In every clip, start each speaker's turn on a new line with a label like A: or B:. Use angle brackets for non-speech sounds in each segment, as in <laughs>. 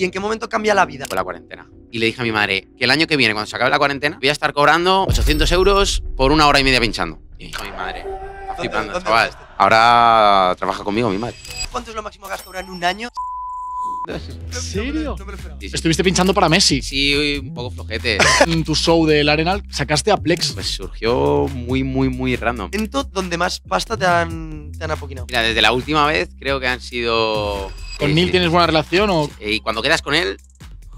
A: ¿Y en qué momento cambia la vida? Con la cuarentena.
B: Y le dije a mi madre que el año que viene, cuando se acabe la cuarentena, voy a estar cobrando 800 euros por una hora y media pinchando. Y dijo mi madre,
C: está flipando, chaval.
B: Ahora trabaja conmigo mi madre.
A: ¿Cuánto es lo máximo que has cobrado en un año? serio?
B: Estuviste pinchando para Messi.
D: Sí, un poco flojete. en <laughs> tu show del
B: Arenal sacaste a Plex. Pues surgió muy, muy, muy random. En todo, donde más pasta te han, te Mira, desde la última vez creo que han sido. ¿Con eh, Neil tienes buena relación o.? Eh, y cuando quedas con él,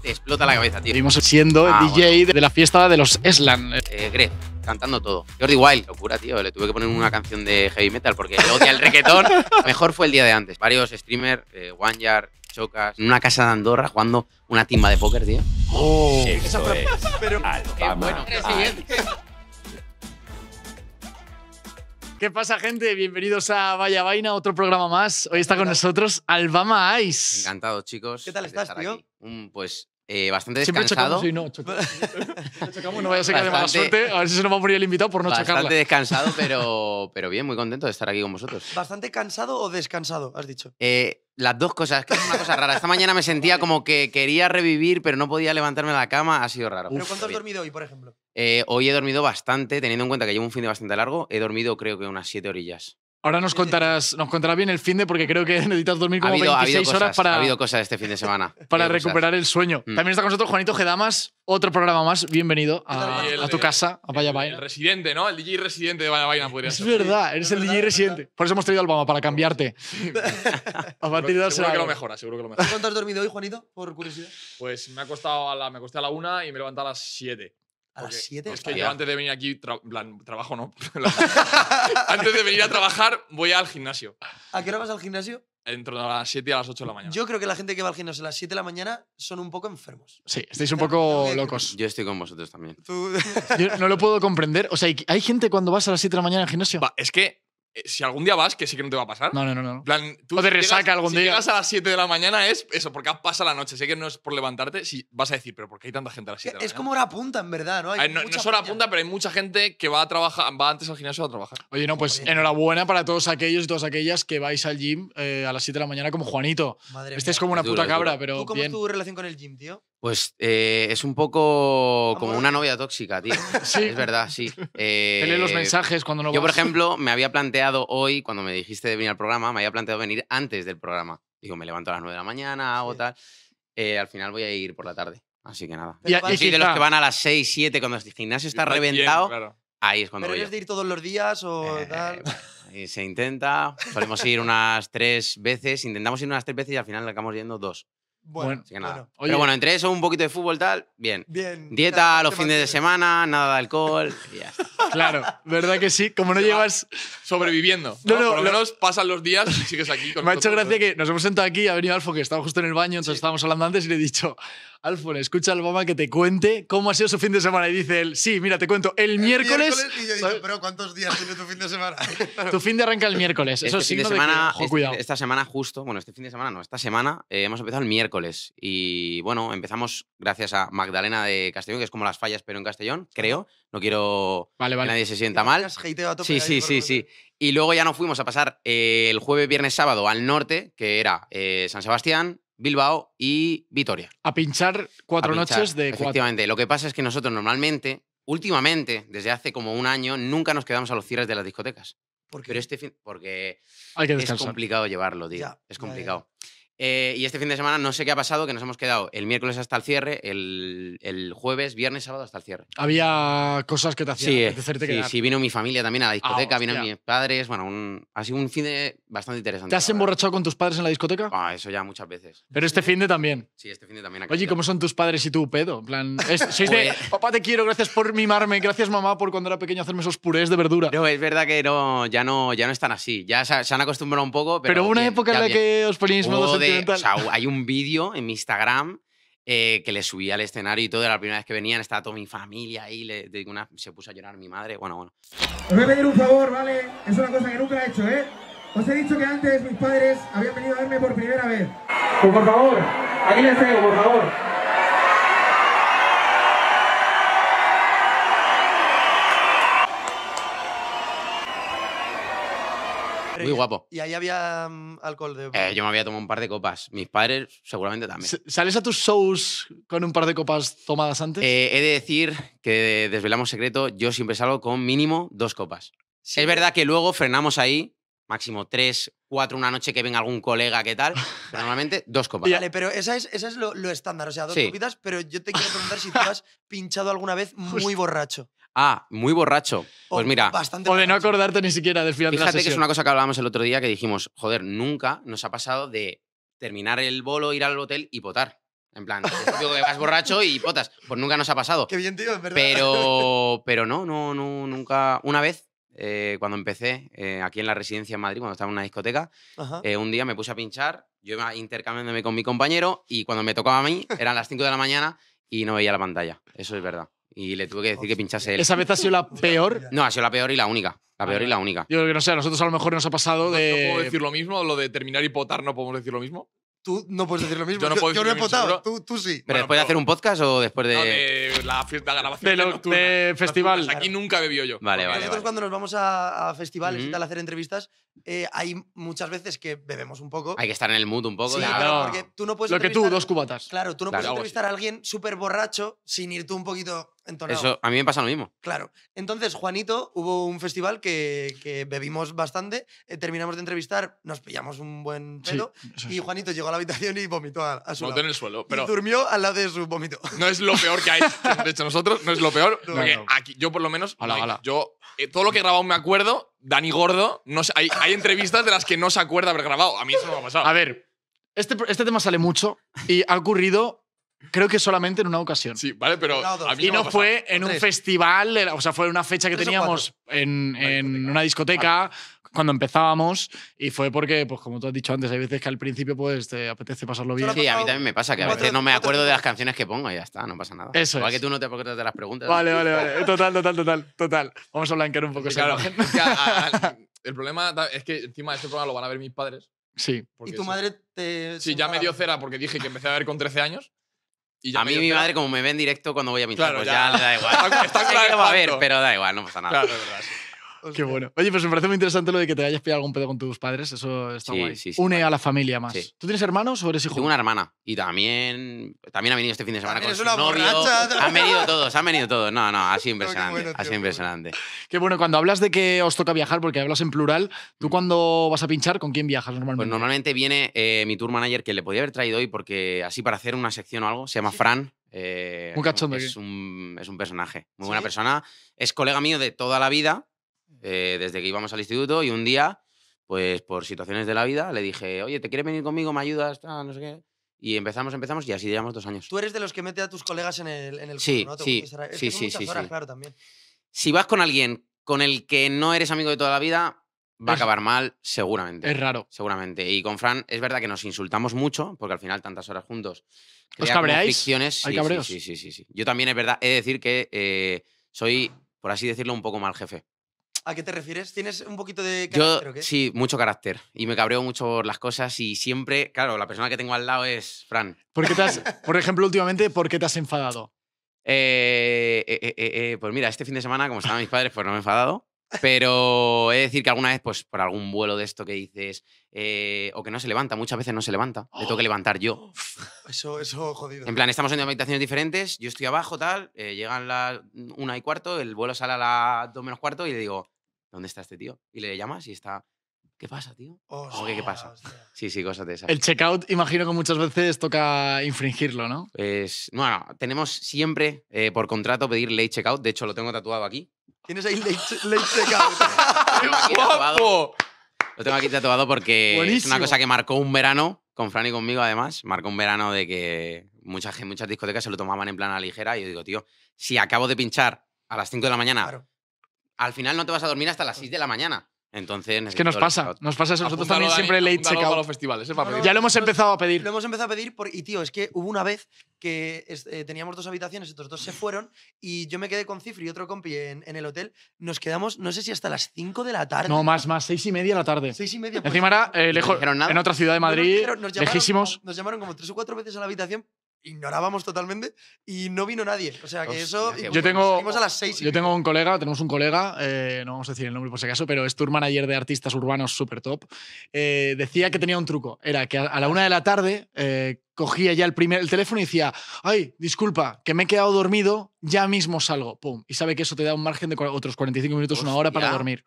B: te explota la cabeza, tío.
D: Estuvimos siendo ah, el DJ de la fiesta de los Eslan.
B: Eh, Greg, cantando todo. Jordi Wild, locura, tío. Le tuve que poner una canción de heavy metal porque odia el reggaetón. <laughs> Mejor fue el día de antes. Varios streamers, eh, One Yard, chocas en una casa de Andorra jugando una timba de póker, tío. Oh. Eso es. Ah,
D: ¿Qué pasa, gente? Bienvenidos a Vaya Vaina, otro programa más. Hoy está con nosotros Albama Ice.
B: Encantado, chicos. ¿Qué tal estás, pues eh, bastante descansado. no, <laughs> <laughs> chocamos, no vaya a ser que de mala suerte, a ver si se nos va a morir el invitado por no Bastante descansado, <laughs> pero, pero bien, muy contento de estar aquí con vosotros.
A: ¿Bastante cansado o descansado, has dicho?
B: Eh, las dos cosas, que es una cosa rara. Esta mañana me sentía como que quería revivir, pero no podía levantarme de la cama, ha sido raro. ¿Pero cuánto has
A: dormido hoy, por ejemplo?
B: Eh, hoy he dormido bastante, teniendo en cuenta que llevo un fin de bastante largo, he dormido creo que unas siete orillas. Ahora nos
D: contarás, nos contará bien el fin de porque creo que <laughs> necesitas dormir como ha 26 ha habido horas para. habido
B: cosas este fin de semana. <laughs> Para recuperar el sueño. Mm. También está
D: con nosotros Juanito Gedamas, otro programa más. Bienvenido a, tu casa, a Vaya Vaina. El
C: residente, ¿no? El DJ residente de Vaya Vaina podría ser. Es verdad,
D: eres el DJ residente. Por eso hemos traído al Bama, para cambiarte.
C: <laughs> a partir de ahora Seguro que lo mejora, seguro que lo mejora. ¿Cuánto has dormido hoy, Juanito? Por curiosidad. Pues me ha costado a la, me acosté a la una y me he levantado a las siete. A las 7. Es que yo antes de venir aquí, trabajo no. <laughs> antes de venir a trabajar, voy al gimnasio. ¿A qué hora vas al gimnasio? Entre a las 7 y a las 8 de la
A: mañana. Yo creo que la gente que va al gimnasio a las 7 de la mañana son un poco enfermos.
B: Sí, estáis un poco locos. Yo estoy con vosotros también.
D: no lo puedo comprender. O sea, ¿hay gente cuando vas a las 7 de la mañana al gimnasio? Va,
C: es que eh, si algún día vas, que sí que no te va a pasar. No, no, no. no. Plan, tú o te resaca llegas, algún si llegas a las 7 de la mañana es eso, porque pasa la noche. Sé que no es por levantarte, si vas a decir, pero ¿por qué hay tanta gente a las 7 Es
A: como hora punta, en verdad, ¿no?
D: no, es hora
C: punta, pero hay mucha gente que va a trabajar, va antes al gimnasio a trabajar.
D: Oye, no, pues enhorabuena para todos aquellos y todas aquellas que vais al gym eh, a las 7 de la mañana como Juanito. Madre este es como una puta cabra, pero ¿Tú cómo es
A: tu relación con el gym, tío?
B: Pues eh, es un poco como una novia tóxica, tío. <laughs> sí. Es verdad, sí. Eh, los mensajes cuando no Yo, por ejemplo, me había planteado hoy, cuando me dijiste de venir al programa, me había planteado venir antes del programa. Digo, me levanto a las nueve de la mañana, hago tal. Eh, al final voy a ir por la tarde. Así que nada. y, de los que van a las 6, siete, cuando el gimnasio está reventado, ahí es cuando voy eres de
A: ir todos los días o eh, tal?
B: se intenta. Podemos ir unas tres veces. Intentamos ir unas tres veces y al final acabamos yendo dos. Bueno, Pero bueno, entre eso, un poquito de fútbol, tal, bien. Bien. Dieta los fines de semana, nada de alcohol ya está.
D: Claro, ¿verdad que sí? Como no llevas.
C: Sobreviviendo.
B: No, no, Por lo menos
C: pasan los días y sigues aquí. <laughs> me ha hecho gracia que
D: nos hemos sentado aquí ha venido Alfo, que estaba justo en el baño, entonces estábamos hablando antes y le he dicho, Alfo, escucha al Obama que te cuente cómo ha sido su fin de semana. Y dice él, sí, mira, te cuento,
B: el, miércoles.
A: y yo digo, pero ¿cuántos días tiene tu fin de semana? <laughs> tu
B: fin de arranca el miércoles. Eso sí, este semana, de que, este esta semana justo, bueno, este fin de semana no, esta semana eh, hemos empezado el miércoles. Y bueno, empezamos gracias a Magdalena de Castellón, que es como las fallas, pero en Castellón, creo. No quiero que nadie se sienta mal. Sí, sí, sí, sí. Y luego ya nos fuimos a pasar eh, el jueves, viernes, sábado al norte, que era eh, San Sebastián, Bilbao y Vitoria. A pinchar cuatro noches de cuatro. Efectivamente. Lo que pasa es que nosotros normalmente, últimamente, desde hace como un año, nunca nos quedamos a los cierres de las discotecas.
A: ¿Por
D: qué? este
B: fin, porque es complicado llevarlo, tío. es complicado. Eh, y este fin de semana no sé qué ha pasado, que nos hemos quedado el miércoles hasta el cierre, el, jueves, viernes, sábado hasta el cierre.
D: Había cosas que te hacían sí, sí, Sí, vino
B: mi familia también a la discoteca, ah, vino mis padres. Bueno, ha sido un fin de bastante interesante. ¿Te has
D: emborrachado con tus padres en la discoteca? Ah, eso ya muchas veces. Pero este fin de
B: también. Sí, este fin de también. Oye, ¿cómo
D: son tus padres y tú, pedo? En plan, <laughs> sois de, pues
B: papá te quiero, gracias por mimarme, gracias mamá por cuando era pequeño hacerme esos purés de verdura. No, es verdad que no, ya no, ya no están así. Ya se, han acostumbrado un poco, pero. hubo una época en la que os ponéis modos eh, o hay un vídeo en mi Instagram eh, que le subí al escenario y todo. Era la primera vez que venían, estaba toda mi familia ahí. una, se puso a llorar mi madre. Bueno, bueno. Os voy a pedir un favor, ¿vale? Es una cosa que nunca he hecho, ¿eh? Os he dicho que antes mis padres habían venido a verme por primera vez. Pues por favor, aquí les tengo, por favor. Muy guapo.
A: ¿Y ahí había mm, alcohol de.? Eh, yo
B: me había tomado un par de copas. Mis padres seguramente también. ¿Sales
D: a tus shows con un par de copas tomadas antes? Eh,
B: he de decir que desvelamos secreto, yo siempre salgo con mínimo dos copas. Es verdad que luego frenamos ahí, máximo tres, cuatro, una noche que venga algún colega, ¿qué tal? Pero normalmente dos copas. dale, pero esa
A: es, esa es lo, estándar, o sea, dos copitas, pero yo te <laughs> quiero preguntar si tú has pinchado alguna vez muy borracho.
B: Ah, muy borracho. Pues oh, mira. o
D: de no acordarte ni siquiera del final de la sesión. Fíjate que es una cosa
B: que hablábamos el otro día que dijimos, joder, nunca nos ha pasado de terminar el bolo, ir al hotel y potar. En plan, vas borracho y potas. Pues nunca nos ha pasado. Qué bien, tío, es verdad. Pero, <laughs> pero no, no, no, nunca. Una vez, eh, cuando empecé eh, aquí en la residencia en Madrid, cuando estaba en una discoteca, eh, un día me puse a pinchar, yo iba intercambiándome con mi compañero y cuando me tocaba a mí, eran las 5 de la mañana y no veía la pantalla. Eso es verdad y le tuve que decir que pinchase él. ¿Esa vez ha sido
D: la <laughs> peor?
B: No, ha sido la peor y la única. La peor y la única.
D: Yo creo que no sé, a nosotros a lo mejor nos ha pasado de.
B: ¿No puedo decir lo mismo? ¿Lo de terminar y potar no podemos decir lo mismo? Tú no puedes decir lo mismo. Yo no, he potado, tú, sí. ¿Pero después de hacer un podcast o después de.?
C: la, fiesta, de grabación. De, festival. Aquí
B: nunca bebió yo. Vale, vale. Nosotros cuando
A: nos vamos a, festivales y tal a hacer entrevistas, eh, hay muchas veces que bebemos un poco. Hay que estar
B: en el mood un poco. claro. porque tú no Lo que tú, dos cubatas. Claro, tú no puedes entrevistar
A: a alguien súper borracho sin ir tú un poquito eso,
B: a mí me pasa lo mismo.
A: Claro. Entonces, Juanito, hubo un festival que, que bebimos bastante, eh, terminamos de entrevistar, nos pillamos un buen pelo y Juanito llegó a la habitación y vomitó a, su Vomitó en el suelo. Pero durmió al lado de su vómito.
C: No es lo peor que hay. de hecho nosotros, no es lo peor. Aquí, yo por lo menos, yo eh, todo lo que he grabado me acuerdo, Dani Gordo, no hay, hay entrevistas de las que no se acuerda haber grabado. A mí eso no me ha pasado. A ver,
D: este, este tema sale mucho y ha ocurrido Creo que solamente en una ocasión. Sí,
C: vale, pero y no, fue en un
D: festival, o sea, fue una fecha que teníamos en, en, una discoteca. Cuando empezábamos, y fue porque, pues como tú has dicho antes, hay veces que al principio pues te apetece pasarlo bien. Sí, a mí también me pasa que a veces
B: no me acuerdo de las canciones que pongo y ya está, no pasa nada. Eso Igual que tú no te acuerdas de las preguntas. Vale, vale, vale. <laughs>
D: Total, total, total, total. Vamos a blanquear un poco. claro.
C: <laughs>
B: el problema es que encima de este programa
C: lo van a ver mis padres. Sí. ¿Y tu madre te.? Sí, ya me dio cera porque dije que empecé a ver con 13 años
B: a mí mi madre, como me ve en directo cuando voy a mi claro, pues ya. <laughs> le da igual. Está, está <laughs> claro, que va a ver, pero da igual, no pasa nada. Claro, es verdad,
D: Qué bueno. Oye, pues me parece muy interesante lo de que te hayas pillado algún pedo con tus padres. Eso está guay. Une a la familia más.
B: ¿Tú tienes hermanos o eres hijo? Tengo una hermana. Y también, también ha venido este fin de semana con su novio. Han venido todos, han venido todos. No, no, ha <laughs> sido impresionante. impresionante.
D: Qué bueno, cuando hablas de que os toca viajar, porque hablas en plural, ¿tú mm. cuando vas a pinchar, con quién viajas normalmente? Pues
B: normalmente viene eh, mi tour manager, que le podía haber traído hoy, porque así para hacer una sección o algo, se llama Fran. muy eh, un, es un personaje, muy buena persona. Es colega mío de toda la vida eh, desde que íbamos al instituto y un día, pues por situaciones de la vida, le dije, oye, ¿te quieres venir conmigo? ¿Me ayudas? no sé qué. Y empezamos, empezamos y así llevamos dos años. Tú
A: eres de los que mete a tus colegas en el, en el sí, Sí, sí, sí,
B: Si vas con alguien con el que no eres amigo de toda la vida, va a acabar mal, seguramente. Es raro. Seguramente. Y con Fran es verdad que nos insultamos mucho, porque al final tantas horas juntos. ¿Os cabreáis? ¿Hay Sí, sí, sí, Yo también es verdad, he de decir que eh, soy, por así decirlo, un poco mal jefe.
A: ¿A qué te refieres? ¿Tienes un poquito de carácter qué?
B: Sí, mucho carácter. Y me cabreo mucho por las cosas y siempre, claro, la persona que tengo al lado es Fran. ¿Por, qué te <laughs>
D: por ejemplo, últimamente, ¿por qué te has enfadado?
B: Eh, eh, eh, pues mira, este fin de semana, como estaban mis padres, pues no me he enfadado. Pero he de decir que alguna vez, pues por algún vuelo de esto que dices, o que no se levanta, muchas veces no se levanta, le tengo que levantar yo. <gasps> Eso, eso, jodido. En plan, estamos en habitaciones diferentes, yo estoy abajo, tal, llegan las una y cuarto, el vuelo sale a las dos menos cuarto y le digo, ¿dónde está este tío? Y le llamas y está, ¿qué pasa, tío? O ¿Qué, ¿qué, pasa? Sí, sí, cosas de esas. El
D: checkout, imagino que muchas veces toca infringirlo,
B: ¿no? Pues, bueno, tenemos siempre eh, por contrato pedir late checkout. De hecho, lo tengo tatuado aquí.
A: ¿Tienes ahí late, late <laughs> tengo
B: ¡Qué Lo tengo aquí tatuado porque es una cosa que marcó un verano, con Fran y conmigo además, marcó un verano de que muchas, muchas discotecas se lo tomaban en plana ligera y yo digo, tío, si acabo de pinchar a las 5 de la mañana, al final no te vas a dormir hasta las 6 de la mañana. Entonces es que nos pasa, nos pasa eso. Nosotros también siempre late a los festivales, ya
A: lo hemos empezado a pedir. Lo hemos empezado a pedir por, y, tío, es que hubo una vez que eh, teníamos dos habitaciones, estos dos se mm. fueron y yo me quedé con Cifri y otro compi en, el hotel. Nos quedamos, no sé si hasta las 5 de la tarde. No, más, más, 6 y media de la tarde. 6 y media. Pues, Encima era eh, lejos, en otra ciudad de Madrid, lejísimos. Nos llamaron como tres o cuatro veces a la habitación ignorábamos totalmente y no vino nadie. O sea, que eso... Yo tengo, a las seis
D: yo tengo un colega, tenemos un colega, eh, no vamos a decir el nombre por si acaso, pero es tour manager de artistas urbanos super top. Eh, decía que tenía un truco, era que a la una de la tarde, eh, cogía ya el primer el teléfono y decía, ay, disculpa, que me he quedado dormido, ya mismo salgo, pum, y sabe que eso te da un margen de otros 45 minutos, una hora para dormir.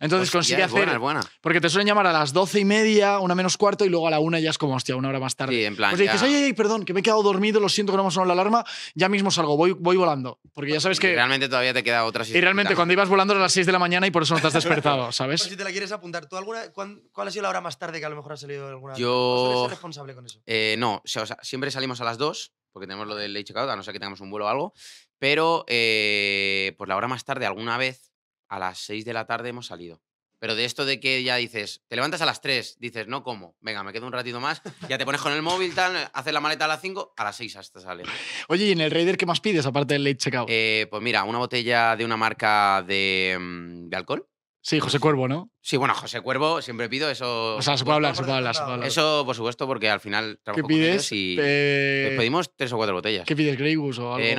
D: Entonces consigue hacer... Buena, Porque te suelen llamar a las doce y media, una menos cuarto, y luego a la una ya es como, hostia, una hora más tarde. Sí, en plan, pues dices, ay, ay, perdón, que me he quedado dormido, lo siento que no me sonado la alarma, ya mismo salgo, voy, voy volando.
B: Porque ya pues, sabes que... realmente todavía te queda otra Y realmente cuando
D: ibas volando a las 6 de la mañana y por eso no te has despertado, <laughs> ¿sabes? Pues si
B: te la quieres apuntar, ¿tú alguna, ¿cuál ha sido
A: la hora más tarde que a lo mejor has salido alguna Yo... responsable con eso?
B: Eh, no, o sea, siempre salimos a las 2, porque tenemos lo del late checkout, a no ser que tengamos un vuelo o algo, pero eh, pues la hora más tarde, alguna vez, a las 6 de la tarde hemos salido. Pero de esto de que ya dices, te levantas a las 3, dices, no como, venga, me quedo un ratito más, ya te pones con el móvil, tal, eh, haces la maleta a las 5, a las 6 hasta sale. Oye, ¿y en el Raider qué más pides aparte del late checkout? Eh, pues mira, una botella de una marca de mm, alcohol Sí, José Cuervo, ¿no? Sí, bueno, José Cuervo, siempre pido eso. O sea, se puede hablar, se puede hablar, Eso, por supuesto, porque al final trabajo ¿Qué con pides? ellos y les eh, pedimos tres o cuatro botellas.
D: ¿Qué pides, Grey o algo? Eh,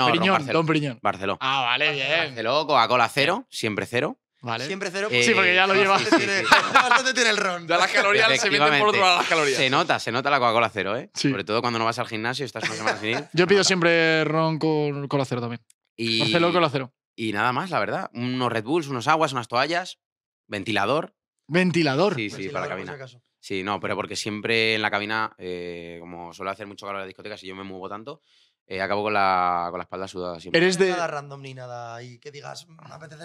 D: Don Periñón.
B: Barceló. Ah, vale, bien. Barceló, Coca-Cola cero, siempre cero. Vale. Siempre cero. Eh, pues, sí, porque ya lo <laughs> llevas. <laughs> tiene el ron. Ya las calorías se meten por otro lado las calorías. Se nota, se nota la Coca-Cola cero, ¿eh? Sí. Sobre todo cuando no vas al gimnasio, y estás una semana sin ir.
D: Yo pido siempre ron con cola cero también.
B: Y, con cola cero. y nada más, la verdad. Unos Red Bulls, unos aguas, unas toallas. Ventilador. Ventilador. Sí, sí, para la cabina. Sí, no, pero porque siempre en la cabina, eh, como suele hacer mucho calor en las discotecas y yo me muevo tanto, eh, acabo con la, con espalda sudada siempre. ¿Eres de...? Nada
A: random ni nada y que digas, mm,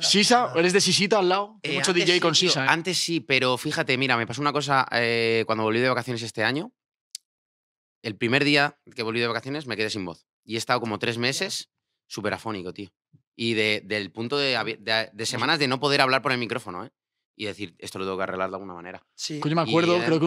B: ¿Sisa? ¿Eres de Sisita al lado? Eh, mucho DJ con Sisa. Antes sí, pero fíjate, mira, me pasó una cosa cuando volví de vacaciones este año. El primer día que volví de vacaciones me quedé sin voz. Y he estado como tres meses súper afónico, tío. Y del punto de, de semanas de no poder hablar por el micrófono, ¿eh? y decir, esto lo tengo que arreglar de alguna manera.
D: Sí. me acuerdo, creo que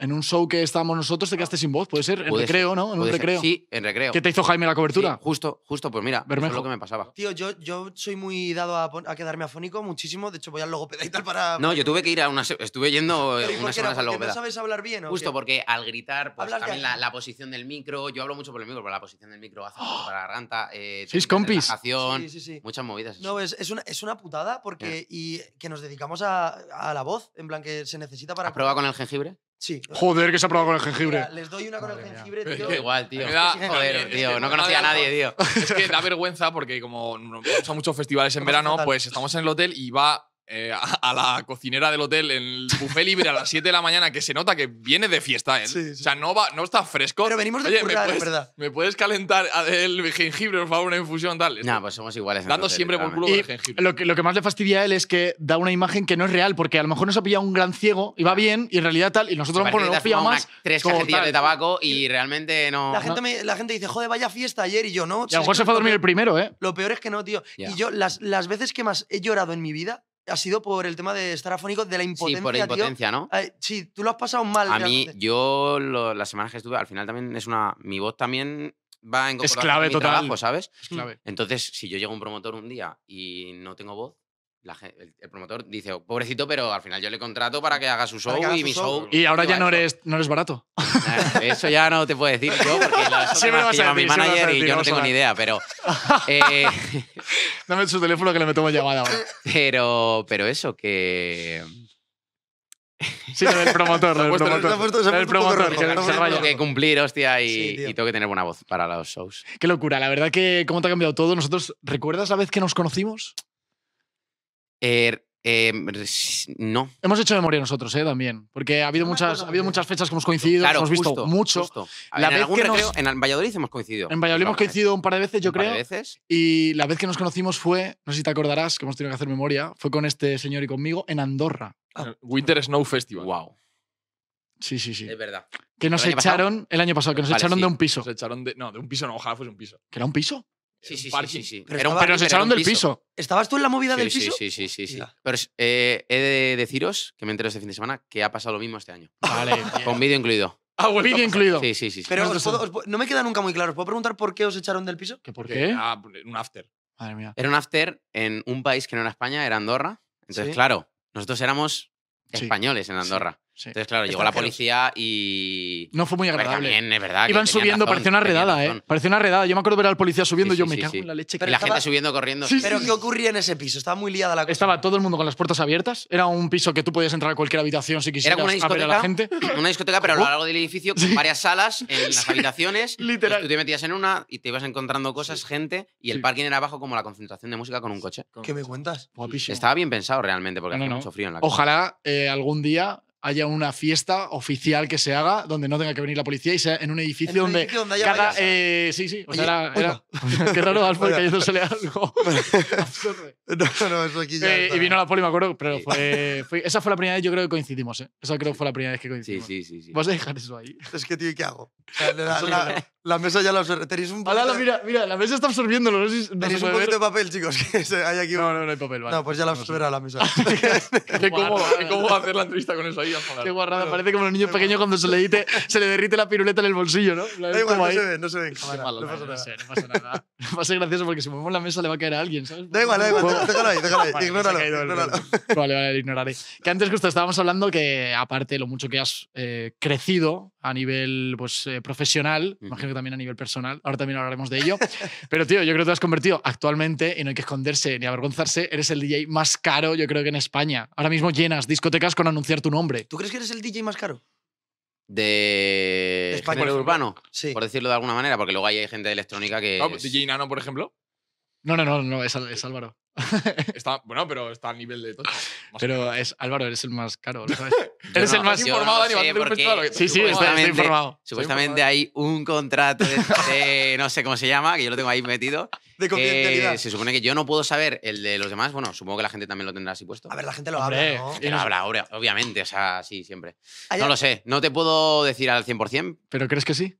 D: en un, show, que estábamos nosotros te ah. quedaste sin voz, puede ser, en recreo, ¿no? En un recreo. Sí, en recreo. ¿Qué
B: te hizo Jaime la cobertura? justo, justo, pues mira, Eso es lo que me pasaba.
A: Tío, yo, yo soy muy dado a, quedarme afónico muchísimo, de hecho voy al logopeda y para...
B: No, yo tuve que ir a una... Estuve yendo <laughs> unas semanas al logopeda. sabes hablar bien? justo, porque al gritar, pues también la, posición del micro, yo hablo mucho por el micro, pero la posición del micro hace ¡Ah! para la garganta. Eh, compis. Sí, sí, Muchas movidas.
A: No, es una putada porque... Y que nos dedicamos a, la voz, en plan que se necesita para. ¿Prueba
B: con el jengibre? Sí. Joder, que se ha probado con el jengibre. les doy una con
C: el jengibre, tío. igual, tío. Joder, tío, no conocía a nadie, tío. Es que da vergüenza porque como nos vamos muchos festivales en verano, pues estamos en el hotel y va eh, a, la cocinera del hotel en el buffet libre a las 7 de la mañana, que se nota que viene de fiesta O sea, no, está fresco. Pero venimos de Oye, ¿me puedes, verdad. ¿Me puedes calentar el jengibre, por favor, una infusión tal? No,
B: pues somos iguales. Dando siempre por
C: culo el jengibre.
D: Lo que, lo que más le fastidia a él es que da una imagen que no es real, porque a lo mejor nos ha pillado un gran ciego y va bien, y
B: en realidad tal, y nosotros lo pillado más. Tres cajetillas de tabaco y realmente no. La gente, la gente
A: dice, joder, vaya fiesta ayer, y yo no. Y a lo mejor se fue a dormir el primero, ¿eh? Lo peor es que no, tío. Y yo, las, las veces que más he llorado en mi vida ha sido por el tema de estar afónico, de la impotencia. Sí, por la impotencia, ¿no? sí, tú lo has pasado mal. A mí,
B: yo, las semanas que estuve, al final también es una. Mi voz también va en Es clave total. ¿sabes? Es clave. Entonces, si yo llego a un promotor un día y no tengo voz, el, promotor dice, oh, pobrecito, pero al final yo le contrato para que haga su show y mi show. Y ahora ya no
D: eres, no eres barato.
B: eso ya no te puedo decir yo, porque lo <laughs> sí a mi manager y yo no tengo ni idea, pero.
D: <laughs> Eh, Dame su teléfono que le meto una
C: llamada ahora.
B: <laughs> Pero, pero eso, que. Sí, del promotor, del promotor. El promotor, tengo que cumplir, hostia, y, tengo que tener buena voz para los shows.
D: Qué locura, la verdad que cómo te ha cambiado todo. Nosotros, ¿recuerdas la vez que nos conocimos?
B: Er, em, no.
D: Hemos hecho memoria nosotros, ¿eh? También. Porque ha habido, muchas, habido muchas fechas que hemos coincidido, hemos visto mucho. La en, vez
B: que en Valladolid hemos coincidido. En Valladolid hemos coincidido
D: un par de veces, yo un creo. Par de veces. Y la vez que nos conocimos fue, no sé si te acordarás, que hemos tenido que hacer memoria, fue con este señor y conmigo en Andorra.
C: Ah. Winter Snow Festival. Wow. Sí, sí, sí. Es verdad. Que nos echaron el año pasado, que nos echaron de un piso. Nos echaron de, no, de un piso no, ojalá fuese un piso. ¿Que era un piso? Sí, sí, sí, Pero, nos echaron del piso. ¿Estabas tú en la movida del piso?
B: Sí, sí, sí, Pero eh, he de deciros, que me enteré este fin de semana, que ha pasado lo mismo este año. Vale. <laughs> Con vídeo incluido. Ah, bueno, vídeo incluido. Sí, sí, sí. Pero
A: no me queda nunca muy claro. ¿Os puedo preguntar por qué os echaron del piso? ¿Que por qué? Ah, un after.
B: Madre mía. Era un after en un país que no era España, era Andorra. Entonces, claro, nosotros éramos españoles en Andorra. Entonces, claro, llegó la policía y. No fue muy agradable. verdad. Iban subiendo, parecía una redada,
D: ¿eh? Parecía una redada. Yo me acuerdo ver al policía subiendo, y yo me cago en la leche. y la gente
B: subiendo, corriendo. Pero ¿qué ocurría en ese piso?
D: Estaba muy liada la cosa. Estaba todo el mundo con las puertas abiertas. Era un piso que tú podías entrar a cualquier habitación si quisieras. Era una discoteca. A la gente. <clears throat>
B: Una discoteca, pero a lo largo del edificio, con varias salas, en <laughs> las habitaciones. Literal. Tú te metías en una y te ibas encontrando cosas, gente, y el parking era abajo como la concentración de música con un coche. ¿Qué me cuentas? Estaba bien pensado realmente, porque hacía mucho frío en la Ojalá
D: eh, algún día haya una fiesta oficial que se haga donde no tenga que venir la policía y sea en un edificio, donde, cada, eh, sí, sí. O sea, era, <laughs> qué raro Alfred cayéndosele algo. <laughs> <laughs> no, no, eso
A: aquí ya. Eh, y vino
D: la poli, me acuerdo, pero fue, esa fue la primera vez, yo creo que coincidimos. ¿eh? Esa creo que fue la
A: primera vez que coincidimos. Sí, sí, sí. Vas a dejar eso ahí. Es que, tío, ¿y qué hago? La, mesa ya la absorbe. Tenéis un
D: papel? mira, mira, la mesa está absorbiéndolo. No no Tenéis un poquito de
A: papel, chicos. hay aquí No, no, no hay papel. Vale. No, pues ya la absorberá la mesa. qué cómo eh, a hacer la entrevista con eso ahí. Qué guarrada, parece como un
D: niño pequeño cuando se le, se le derrite la piruleta en el bolsillo, ¿no? Da igual, no se ve, no se ve no, pasa nada. no pasa nada. Va a ser gracioso porque si movemos la mesa le va a caer a alguien, ¿sabes? Da igual, da igual, déjalo ahí, ignóralo, Vale, vale, ignoraré. Que antes justo estábamos hablando que, aparte lo mucho que has eh, crecido a nivel pues, eh, profesional, imagino que también a nivel personal, ahora también hablaremos de ello, <laughs> pero tío, yo creo que te has convertido actualmente, y no hay que esconderse ni avergonzarse, eres el DJ más caro, yo creo que en España. Ahora mismo llenas discotecas con anunciar tu nombre. ¿tú
A: crees que eres el DJ más caro?
B: De español urbano, Sí. por decirlo de alguna manera, porque luego hay gente de electrónica que. DJ Nano, por ejemplo.
D: No, no, no, no es, Álvaro. <laughs>
C: Está, bueno, pero está a nivel de todo.
D: Pero es, Álvaro, eres el más caro,
C: <laughs> eres el más informado, no bastante Sí, sí, estoy, informado. Supuestamente
B: hay un contrato de, no sé cómo se llama, que yo lo tengo ahí metido. <laughs> De confidencialidad. se supone que yo no puedo saber el de los demás. Bueno, supongo que la gente también lo tendrá así puesto. A ver, la gente lo Hombre, habla, ¿no? Lo obviamente, o sea, sí, siempre. no lo sé, no te puedo decir al 100%.
D: ¿Pero crees que sí?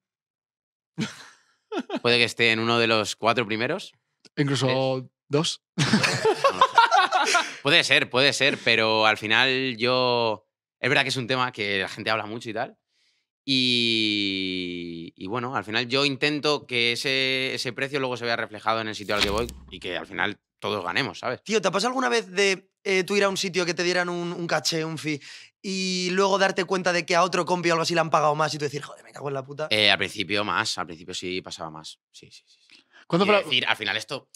B: Puede que esté en uno de los cuatro primeros.
D: Incluso eh. dos.
B: <laughs> puede ser, puede ser, pero al final yo... Es verdad que es un tema que la gente habla mucho y tal. Y, bueno, al final yo intento que ese, ese precio luego se vea reflejado en el sitio al que voy y que al final todos ganemos, ¿sabes? Tío, ¿te
A: ha alguna vez de eh, tú ir a un sitio que te dieran un, caché, un fee, y luego darte cuenta de que a otro compi o algo así le han pagado más y tú decir, joder, me cago en la puta?
B: Eh, al principio más, al principio sí pasaba más. Sí, sí, sí. ¿Cuándo decir, al final esto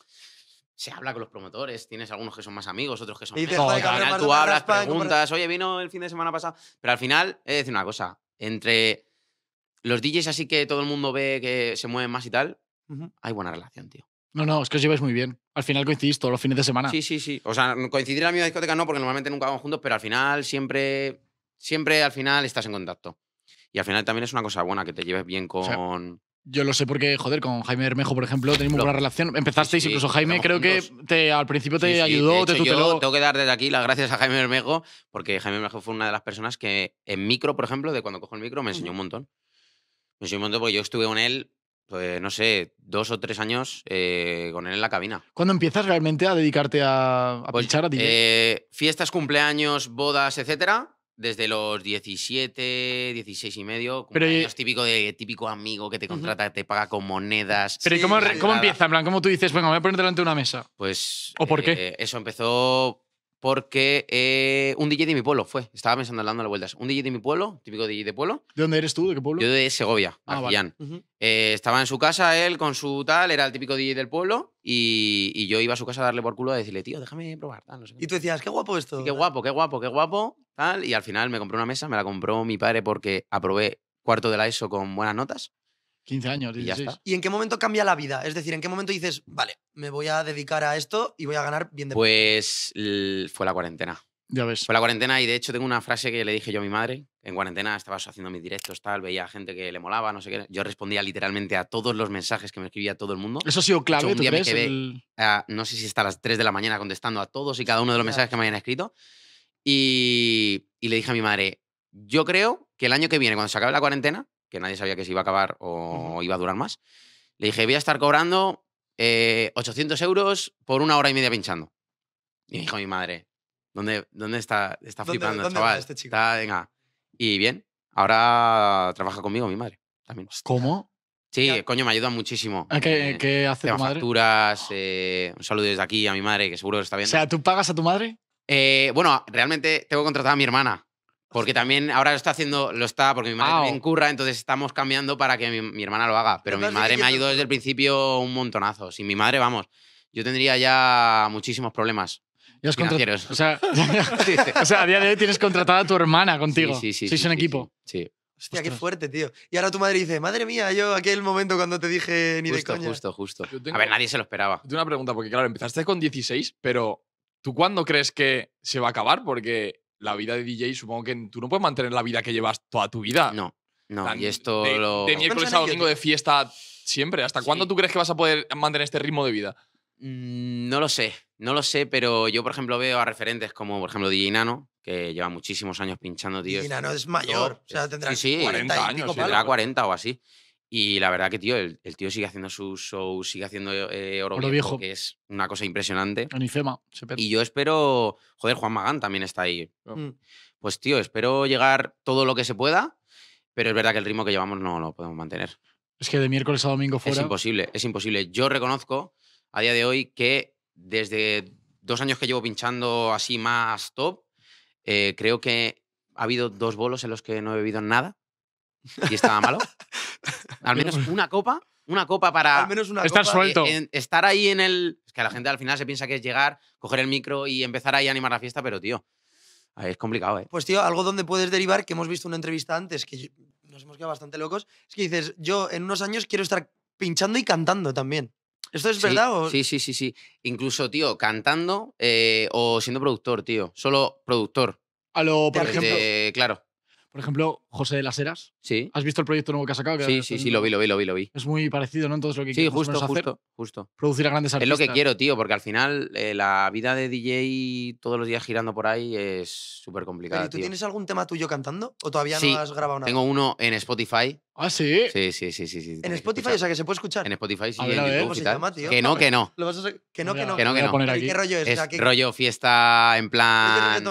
B: se habla con los promotores, tienes algunos que son más amigos, otros que son menos. Al final tú hablas, preguntas, oye, vino el fin de semana pasado. Pero al final, he de decir una cosa, entre los DJs así que todo el mundo ve que se mueven más y tal, hay buena relación, tío.
D: No, no, es que os lleváis muy bien. Al final coincidís todos los fines de semana. Sí,
B: sí, sí. O sea, coincidir en la misma discoteca no, porque normalmente nunca vamos juntos, pero al final siempre, siempre al final estás en contacto. Y al final también es una cosa buena que te lleves bien con, yo lo sé porque, joder,
D: con Jaime Bermejo, por ejemplo, tenemos una relación. Empezasteis, incluso Jaime, creo que te, al principio te ayudó, te tuteló.
B: tengo que dar desde aquí las gracias a Jaime Bermejo, porque Jaime Bermejo fue una de las personas que en micro, por ejemplo, de cuando cojo el micro, me enseñó un montón. Me enseñó un montón porque yo estuve con él, pues no sé, dos o tres años eh, con él en la cabina.
D: ¿Cuándo empiezas realmente a dedicarte a,
B: a pues, pinchar a ti? Eh, fiestas, cumpleaños, bodas, etcétera desde los 17, 16 y medio, eh, típico de típico amigo que te contrata, te paga con monedas. Pero ¿y cómo, empieza?
D: En ¿cómo tú dices, venga, me voy a poner delante de una mesa?
B: Pues. ¿O por qué? Eh, eso empezó porque eh, un DJ de mi pueblo fue. Estaba pensando dando las vueltas. Un DJ de mi pueblo, típico DJ de pueblo. ¿De dónde eres tú? ¿De qué pueblo? Yo de Segovia, ah, estaba en su casa, él con su tal, era el típico DJ del pueblo. Y, yo iba a su casa a darle por culo a decirle, tío, déjame probar. Y tú decías, qué guapo esto. Sí, qué guapo, qué guapo, qué guapo y al final me compré una mesa, me la compró mi padre porque aprobé cuarto de la ESO con buenas notas. 15 años, 16. Y, ya está. ¿Y en qué
A: momento cambia la vida? Es decir, ¿en qué momento dices, vale, me voy a dedicar a esto y voy a ganar bien de Pues
B: fue la cuarentena. Ya ves. Fue la cuarentena y de hecho tengo una frase que le dije yo a mi madre. En cuarentena estaba haciendo mis directos, tal, veía gente que le molaba, no sé qué. Yo respondía literalmente a todos los mensajes que me escribía todo el mundo. Eso ha sido clave. Hecho, un no sé si a las 3 de la mañana contestando a todos y cada uno de los mensajes que me habían escrito. Y, le dije a mi madre, yo creo que el año que viene, cuando se acabe la cuarentena, que nadie sabía que se iba a acabar o iba a durar más, le dije, voy a estar cobrando 800 eh, euros por una hora y media pinchando. Y me dijo mi madre, ¿dónde, dónde está, está flipando chaval? Este Está, Y bien, ahora trabaja conmigo mi madre también. ¿Cómo? Sí, coño, me ayuda muchísimo. Ah, eh, ¿Qué, hace eh, un saludo desde aquí a mi madre, que seguro está bien. O sea, ¿tú pagas a tu madre? Eh, bueno, realmente tengo contratada a mi hermana. Porque también ahora lo está haciendo, lo está, porque mi madre también curra, entonces estamos cambiando para que mi, hermana lo haga. Pero mi madre me ha ayudado desde el principio un montonazo. Sin mi madre, vamos, yo tendría ya muchísimos problemas. Ya
D: os O
B: sea, <laughs> <laughs> o
D: sea, a día de hoy tienes contratada a tu hermana contigo. Sí, sí, Sois un equipo.
C: Sí.
A: Hostia, qué fuerte, tío. Y ahora tu madre dice, madre mía, yo aquel momento cuando te dije
C: ni de coña. Justo, justo,
B: justo. A ver, nadie se lo
C: esperaba. Tengo una pregunta, porque claro, empezaste con 16, pero ¿Tú cuándo crees que se va a acabar? Porque la vida de DJ, supongo que tú no puedes mantener la vida que
B: llevas toda tu vida. No, no. y esto de, lo. De miércoles a domingo de
C: fiesta siempre. ¿Hasta
B: cuándo tú crees que vas a poder mantener este ritmo de vida? Mm, no lo sé, no lo sé, pero yo, por ejemplo, veo a referentes como, por ejemplo, DJ Nano, que lleva muchísimos años pinchando, tío. DJ Nano es mayor, o
A: sea, tendrá 40 años, tendrá
B: 40 o así. Y la verdad que, tío, el, tío sigue haciendo sus shows, sigue haciendo eh, oro, viejo, que es una cosa impresionante. Anifema, y yo espero, joder, Juan Magán también está ahí. Mm. Pues, tío, espero llegar todo lo que se pueda, pero es verdad que el ritmo que llevamos no lo podemos mantener.
D: Es que de miércoles a domingo fuera. Es
B: imposible, es imposible. Yo reconozco a día de hoy que desde dos años que llevo pinchando así más top, eh, creo que ha habido dos bolos en los que no he bebido nada y estaba malo. Al menos <laughs> una copa, una copa para estar suelto. Eh, estar ahí en el... Es que la gente al final se piensa que es llegar, coger el micro y empezar ahí a animar la fiesta, pero tío, es complicado, ¿eh?
A: Pues tío, algo donde puedes derivar, que hemos visto una entrevista antes, que nos hemos quedado bastante locos, es que dices, yo en unos años quiero estar pinchando y cantando también.
B: ¿Esto es verdad? Sí, sí, sí, sí. Incluso, tío, cantando eh, o siendo productor, tío. Solo productor.
A: A lo,
D: por ejemplo.
B: claro.
A: Por
D: ejemplo, José de las Heras. Sí. ¿Has visto el proyecto nuevo que ha sacado? Sí, sí, sí, lo vi, lo vi, lo vi, lo vi. Es muy parecido, ¿no? Todo lo que Sí, justo, justo,
B: justo. Producir a grandes artistas. Es lo que quiero, tío, porque al final eh, la vida de DJ todos los días girando por ahí es súper complicada. tú tienes
A: algún tema tuyo cantando? ¿O todavía no has grabado nada?
B: Tengo uno en Spotify. ¿Ah, sí? Sí, sí, sí, sí. sí ¿En Spotify? O sea, que se puede escuchar. En Spotify, sí. Que no, que no. que no, que no.
A: Que no, que no. ¿Qué rollo es? rollo
B: fiesta en plan...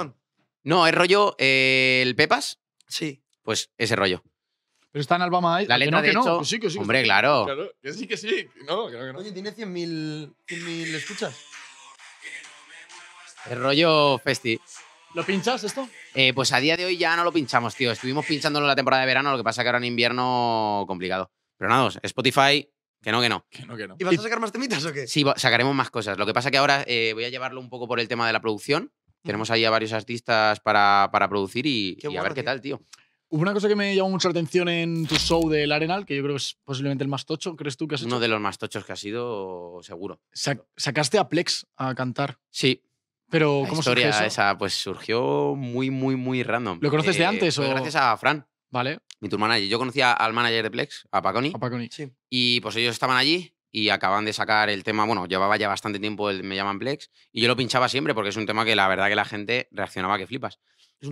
B: No, es rollo eh, el Pepas. Sí. Pues ese rollo. Pero está en Alabama La letra, que no, de hecho, que sí, que sí, hombre, claro.
A: Que sí, que sí. No, claro que no. Oye, tiene 100.000 escuchas.
B: El rollo festi. ¿Lo
A: pinchas esto?
B: Eh, pues a día de hoy ya no lo pinchamos, tío. Estuvimos pinchándolo en la temporada de verano, lo que pasa que ahora en invierno complicado. Pero nada, Spotify, que no, que no. Que no, que no. ¿Y vas a
A: sacar más temitas o qué? Sí,
B: sacaremos más cosas. Lo que pasa que ahora eh, voy a llevarlo un poco por el tema de la producción tenemos ahí a varios artistas para, producir y, y a ver qué tal, tío.
D: Hubo una cosa que me llamó mucho la atención en tu show del Arenal, que yo creo que es posiblemente el más tocho, ¿crees tú que has hecho? Uno de
B: los más tochos que ha sido, seguro.
D: sacaste a Plex a cantar. Sí. Pero, ¿cómo historia surgió
B: esa pues surgió muy, muy, muy random. ¿Lo conoces de eh, antes? Gracias a Fran. Vale. Mi tour manager. Yo conocía al manager de Plex, a Paconi. A Paconi. Sí. Y pues ellos estaban allí y acaban de sacar el tema, bueno, llevaba ya bastante tiempo el Me llaman Plex y yo lo pinchaba siempre porque es un tema que la verdad que la gente reaccionaba que flipas.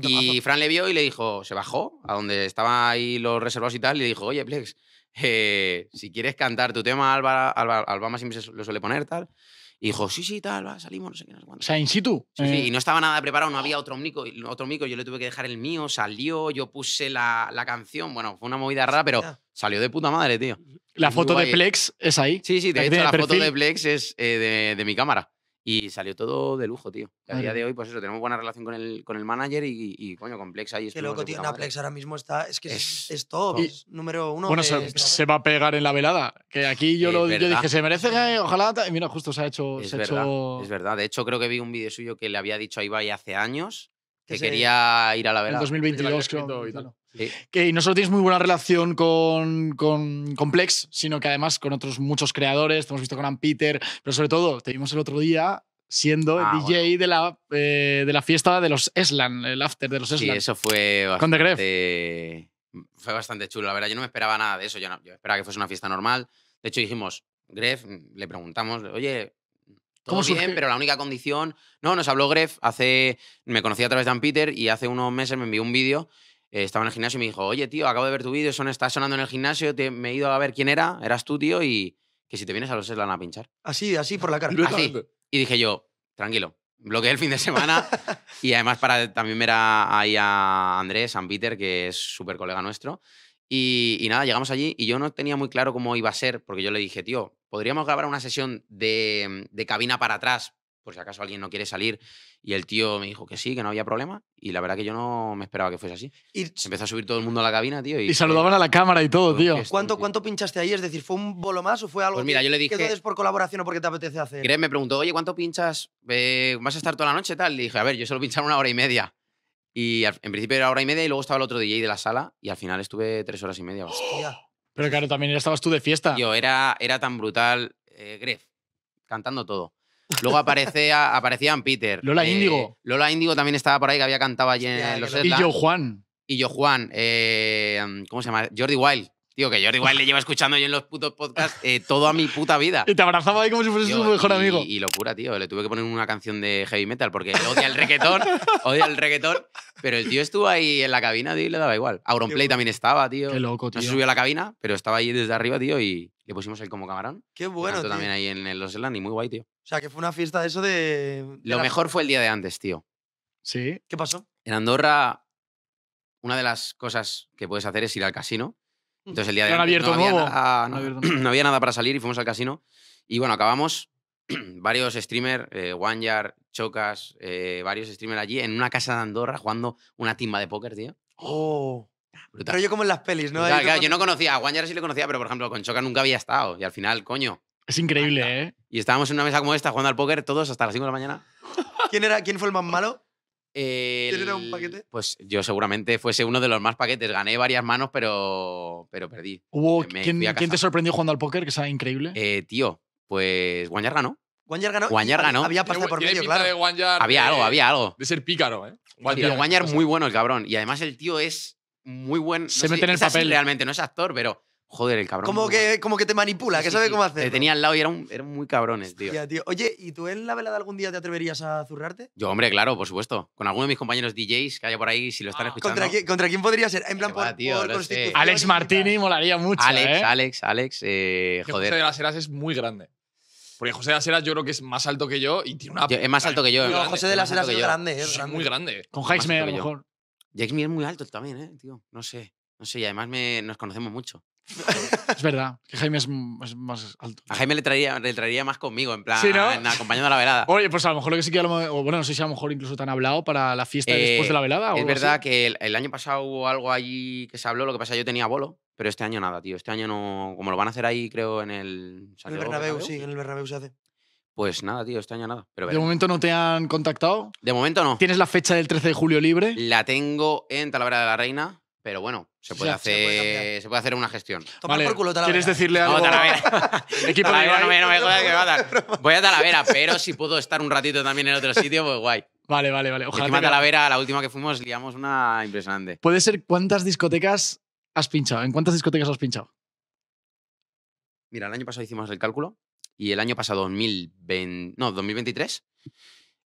B: Y Fran le vio y le dijo, se bajó a donde estaban ahí los reservados y tal, y le dijo, oye, Plex, eh, si quieres cantar tu tema, Alba, Alba, siempre lo suele poner, tal. Y dijo, sí, sí, tal, va, salimos, no sé qué, O
D: sea, in situ.
B: Sí, y eh. no estaba nada preparado, no había <gasps> otro micro, otro yo le tuve que dejar el mío, salió, yo puse la, la canción, bueno, fue una movida rara, pero salió de puta madre, tío. La foto de Plex es
A: ahí. Sí,
D: sí, de hecho, la foto de
B: Plex es eh, de, mi cámara. Y salió todo de lujo, tío. A día de hoy, pues eso, tenemos buena relación con el, con el manager y, coño, con Plex ahí es. loco, tiene una Plex
A: ahora mismo está. Es que es, es número uno. Bueno, se,
D: ¿eh? va a pegar en la velada. Que aquí yo, lo, yo dije, se merece eh, ojalá. Y mira, justo se ha hecho. Es, verdad, hecho...
B: De hecho, creo que vi un vídeo suyo que le había dicho a Ibai hace años que, quería ir a la velada. En 2022,
D: creo. Que no solo tienes muy buena relación con, con, Complex, sino que además con otros muchos creadores, te hemos visto con Ann Peter, pero sobre todo te vimos el otro día siendo el ah, DJ de, la, eh, de la fiesta de los Eslan, el after de los Eslan. Sí, eso
B: fue bastante, fue bastante chulo. La verdad, yo no me esperaba nada de eso. Yo, esperaba que fuese una fiesta normal. De hecho, dijimos, Gref, le preguntamos, oye, todo bien, pero la única condición... No, nos habló Gref, hace... me conocí a través de Ann Peter y hace unos meses me envió un vídeo eh, estaba en el gimnasio y me dijo, oye, tío, acabo de ver tu vídeo, son, está sonando en el gimnasio, te, me he ido a ver quién era, eras tú, tío, y que si te vienes a los van a pinchar.
A: Así, así por la cara. <laughs>
B: Y dije yo, tranquilo, bloqueé el fin de semana <laughs> y además para también ver era ahí a Andrés, a Peter, que es súper colega nuestro. Y, y, nada, llegamos allí y yo no tenía muy claro cómo iba a ser, porque yo le dije, tío, podríamos grabar una sesión de, de cabina para atrás por si acaso alguien no quiere salir. Y el tío me dijo que sí, que no había problema. Y la verdad que yo no me esperaba que fuese así. Se empezó a subir todo el mundo a la cabina, tío. Y, saludaban a la cámara y todo, tío. ¿Cuánto, ¿Cuánto pinchaste ahí? Es decir, ¿fue un bolo más o fue algo pues mira, yo le dije, que por
A: colaboración o porque te apetece hacer? Greg
B: me preguntó, oye, ¿cuánto pinchas? Eh, ¿Vas a estar toda la noche? tal Le dije, a ver, yo solo pincharon una hora y media. Y en principio era hora y media y luego estaba el otro DJ de la sala y al final estuve tres horas y media.
D: Pero claro, también estabas tú de fiesta.
B: Yo era, era tan brutal, eh, Gref, cantando todo. Luego aparecía, aparecían Peter. Lola eh, Índigo. Lola Índigo también estaba por ahí, que había cantado allí en los los Y yo Juan. Y yo Juan. Eh, ¿Cómo se llama? Jordi Wild. Tío, que Jordi Wild le lleva escuchando yo en los putos podcasts todo eh, toda mi puta vida. Y te abrazaba ahí como si fuese su mejor amigo. Y locura, tío. Le tuve que poner una canción de heavy metal porque odia el reggaetón. <laughs> odia el reggaetón. Pero el tío estuvo ahí en la cabina, tío, y le daba igual. Play también estaba, tío. Qué loco, tío. No se subió a la cabina, pero estaba ahí desde arriba, tío, y, le pusimos el como camarón.
A: Qué bueno. también
B: ahí en Los y muy guay, tío.
A: O sea, que fue una fiesta de eso de. Lo mejor fue el
B: día de antes, tío. Sí. ¿Qué pasó? En Andorra, una de las cosas que puedes hacer es ir al casino. Mm. Entonces el día de abierto no, Había nada, <clears throat> no, había nada para salir y fuimos al casino. Y bueno, acabamos <clears throat> varios streamers, eh, One Yard, Chocas, eh, varios streamers allí en una casa de Andorra jugando una timba de póker, tío.
A: ¡Oh!
B: Pero yo como en las pelis, ¿no? claro, yo no conocía, a Wanyar sí le conocía, pero por ejemplo con Choca nunca había estado. Y al final, coño. Es increíble, ¿eh? Y estábamos en una mesa como esta jugando al póker todos hasta las 5 de la mañana. <laughs> ¿Quién,
A: era, ¿Quién fue el más malo?
B: ¿Quién era un paquete? Pues yo seguramente fuese uno de los más paquetes. Gané varias manos, pero, pero perdí. ¿Hubo, ¿quién, te sorprendió jugando al póker? Que sea increíble. Eh, tío, pues Wanyar ganó. Wanyar ganó. ganó. Había pasta por medio, claro. había algo, había algo. De ser pícaro, ¿eh? Guanyar muy bueno el cabrón. Y además el tío es muy buen. Se mete en el papel. realmente, no es actor, pero. Joder, el cabrón. Como que,
A: como que te manipula, que sabe cómo
B: hacer. Te tenía al lado y eran, muy cabrones, tío.
A: Oye, ¿y tú en la velada algún día te atreverías a zurrarte?
B: Yo, hombre, claro, por supuesto. Con alguno de mis compañeros DJs que haya por ahí, si lo están ah, escuchando.
A: ¿Contra quién, podría ser? En plan,
C: por, Alex
B: Martini molaría mucho. Alex, ¿eh? Alex, Alex. Eh, joder. José de las Heras es muy grande.
C: Porque José de las Heras yo creo que es más alto que yo y tiene una. es más alto que yo. José de las Heras es, grande, es muy grande. Con
B: Jaime, a lo mejor. Jake es muy alto también, ¿eh? Tío, no sé. No sé, y además me, nos conocemos mucho.
D: es verdad, que Jaime es, más alto.
B: A Jaime le traería, le traería más conmigo, en plan, acompañando a la velada.
D: Oye, pues a lo mejor lo que sí que o bueno, no sé si a lo mejor incluso te han hablado para la fiesta después de eh, la velada. O es verdad
B: que el, año pasado hubo algo allí que se habló, lo que pasa es que yo tenía bolo, pero este año nada, tío. Este año no, como lo van a hacer ahí, creo, en el... En el Bernabeu, sí,
A: en el Bernabeu se hace.
B: Pues nada, tío, este año nada. Pero ¿De
D: momento no te han contactado?
B: De momento no. ¿Tienes la fecha del 13 de julio libre? La tengo en Talavera de la Reina, pero bueno, se puede, hacer, se, puede hacer una gestión. Toma ¿Quieres decirle algo? Talavera. <laughs> Equipo de no me, jodas que va <laughs> Voy a Talavera, pero si puedo estar un ratito también en otro sitio, pues guay. Vale, vale, vale. Ojalá. Talavera, la última que fuimos, liamos una impresionante. Puede
D: ser cuántas discotecas has pinchado. ¿En cuántas discotecas has pinchado?
B: Mira, el año pasado hicimos el cálculo y el año pasado, no, 2023,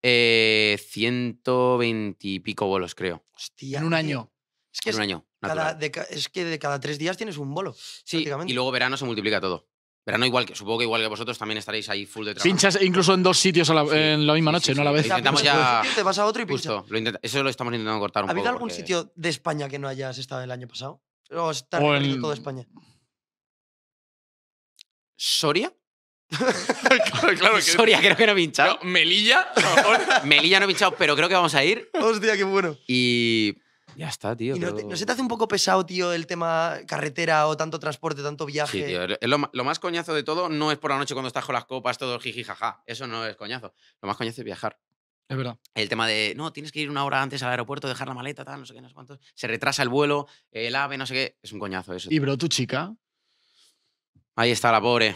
B: eh, 120 y pico bolos, creo.
A: Hostia. En un año.
B: Es que en un año. Cada,
A: de, es que de cada tres días tienes un bolo.
B: Sí, y luego verano se multiplica todo. Verano igual que, supongo que igual que vosotros también estaréis ahí full de trabajo. Pinchas
A: incluso en dos sitios en la misma noche,
D: no a la vez. Intentamos ya...
B: Te vas a otro y Justo, eso lo estamos intentando cortar un poco. ¿Ha habido algún sitio
A: de España que no hayas estado el año pasado? ¿O estar en todo España?
B: ¿Soria? claro, claro <laughs> Soria creo que no he pinchado. Melilla. <laughs> Melilla no he pinchado, pero creo que vamos a ir. Hostia, qué bueno. Y ya está, tío. no, se te
A: hace un poco pesado, tío, el tema carretera o tanto transporte, tanto viaje?
B: Lo, más coñazo de todo no es por la noche cuando estás con las copas, todo jiji, jaja. Eso no es coñazo. Lo más coñazo es viajar. Es verdad. El tema de, no, tienes que ir una hora antes al aeropuerto, dejar la maleta, tal, no sé qué, no sé cuántos. Se retrasa el vuelo, el ave, no sé qué. Es un coñazo eso. ¿Y, bro, tu chica? Ahí está la pobre.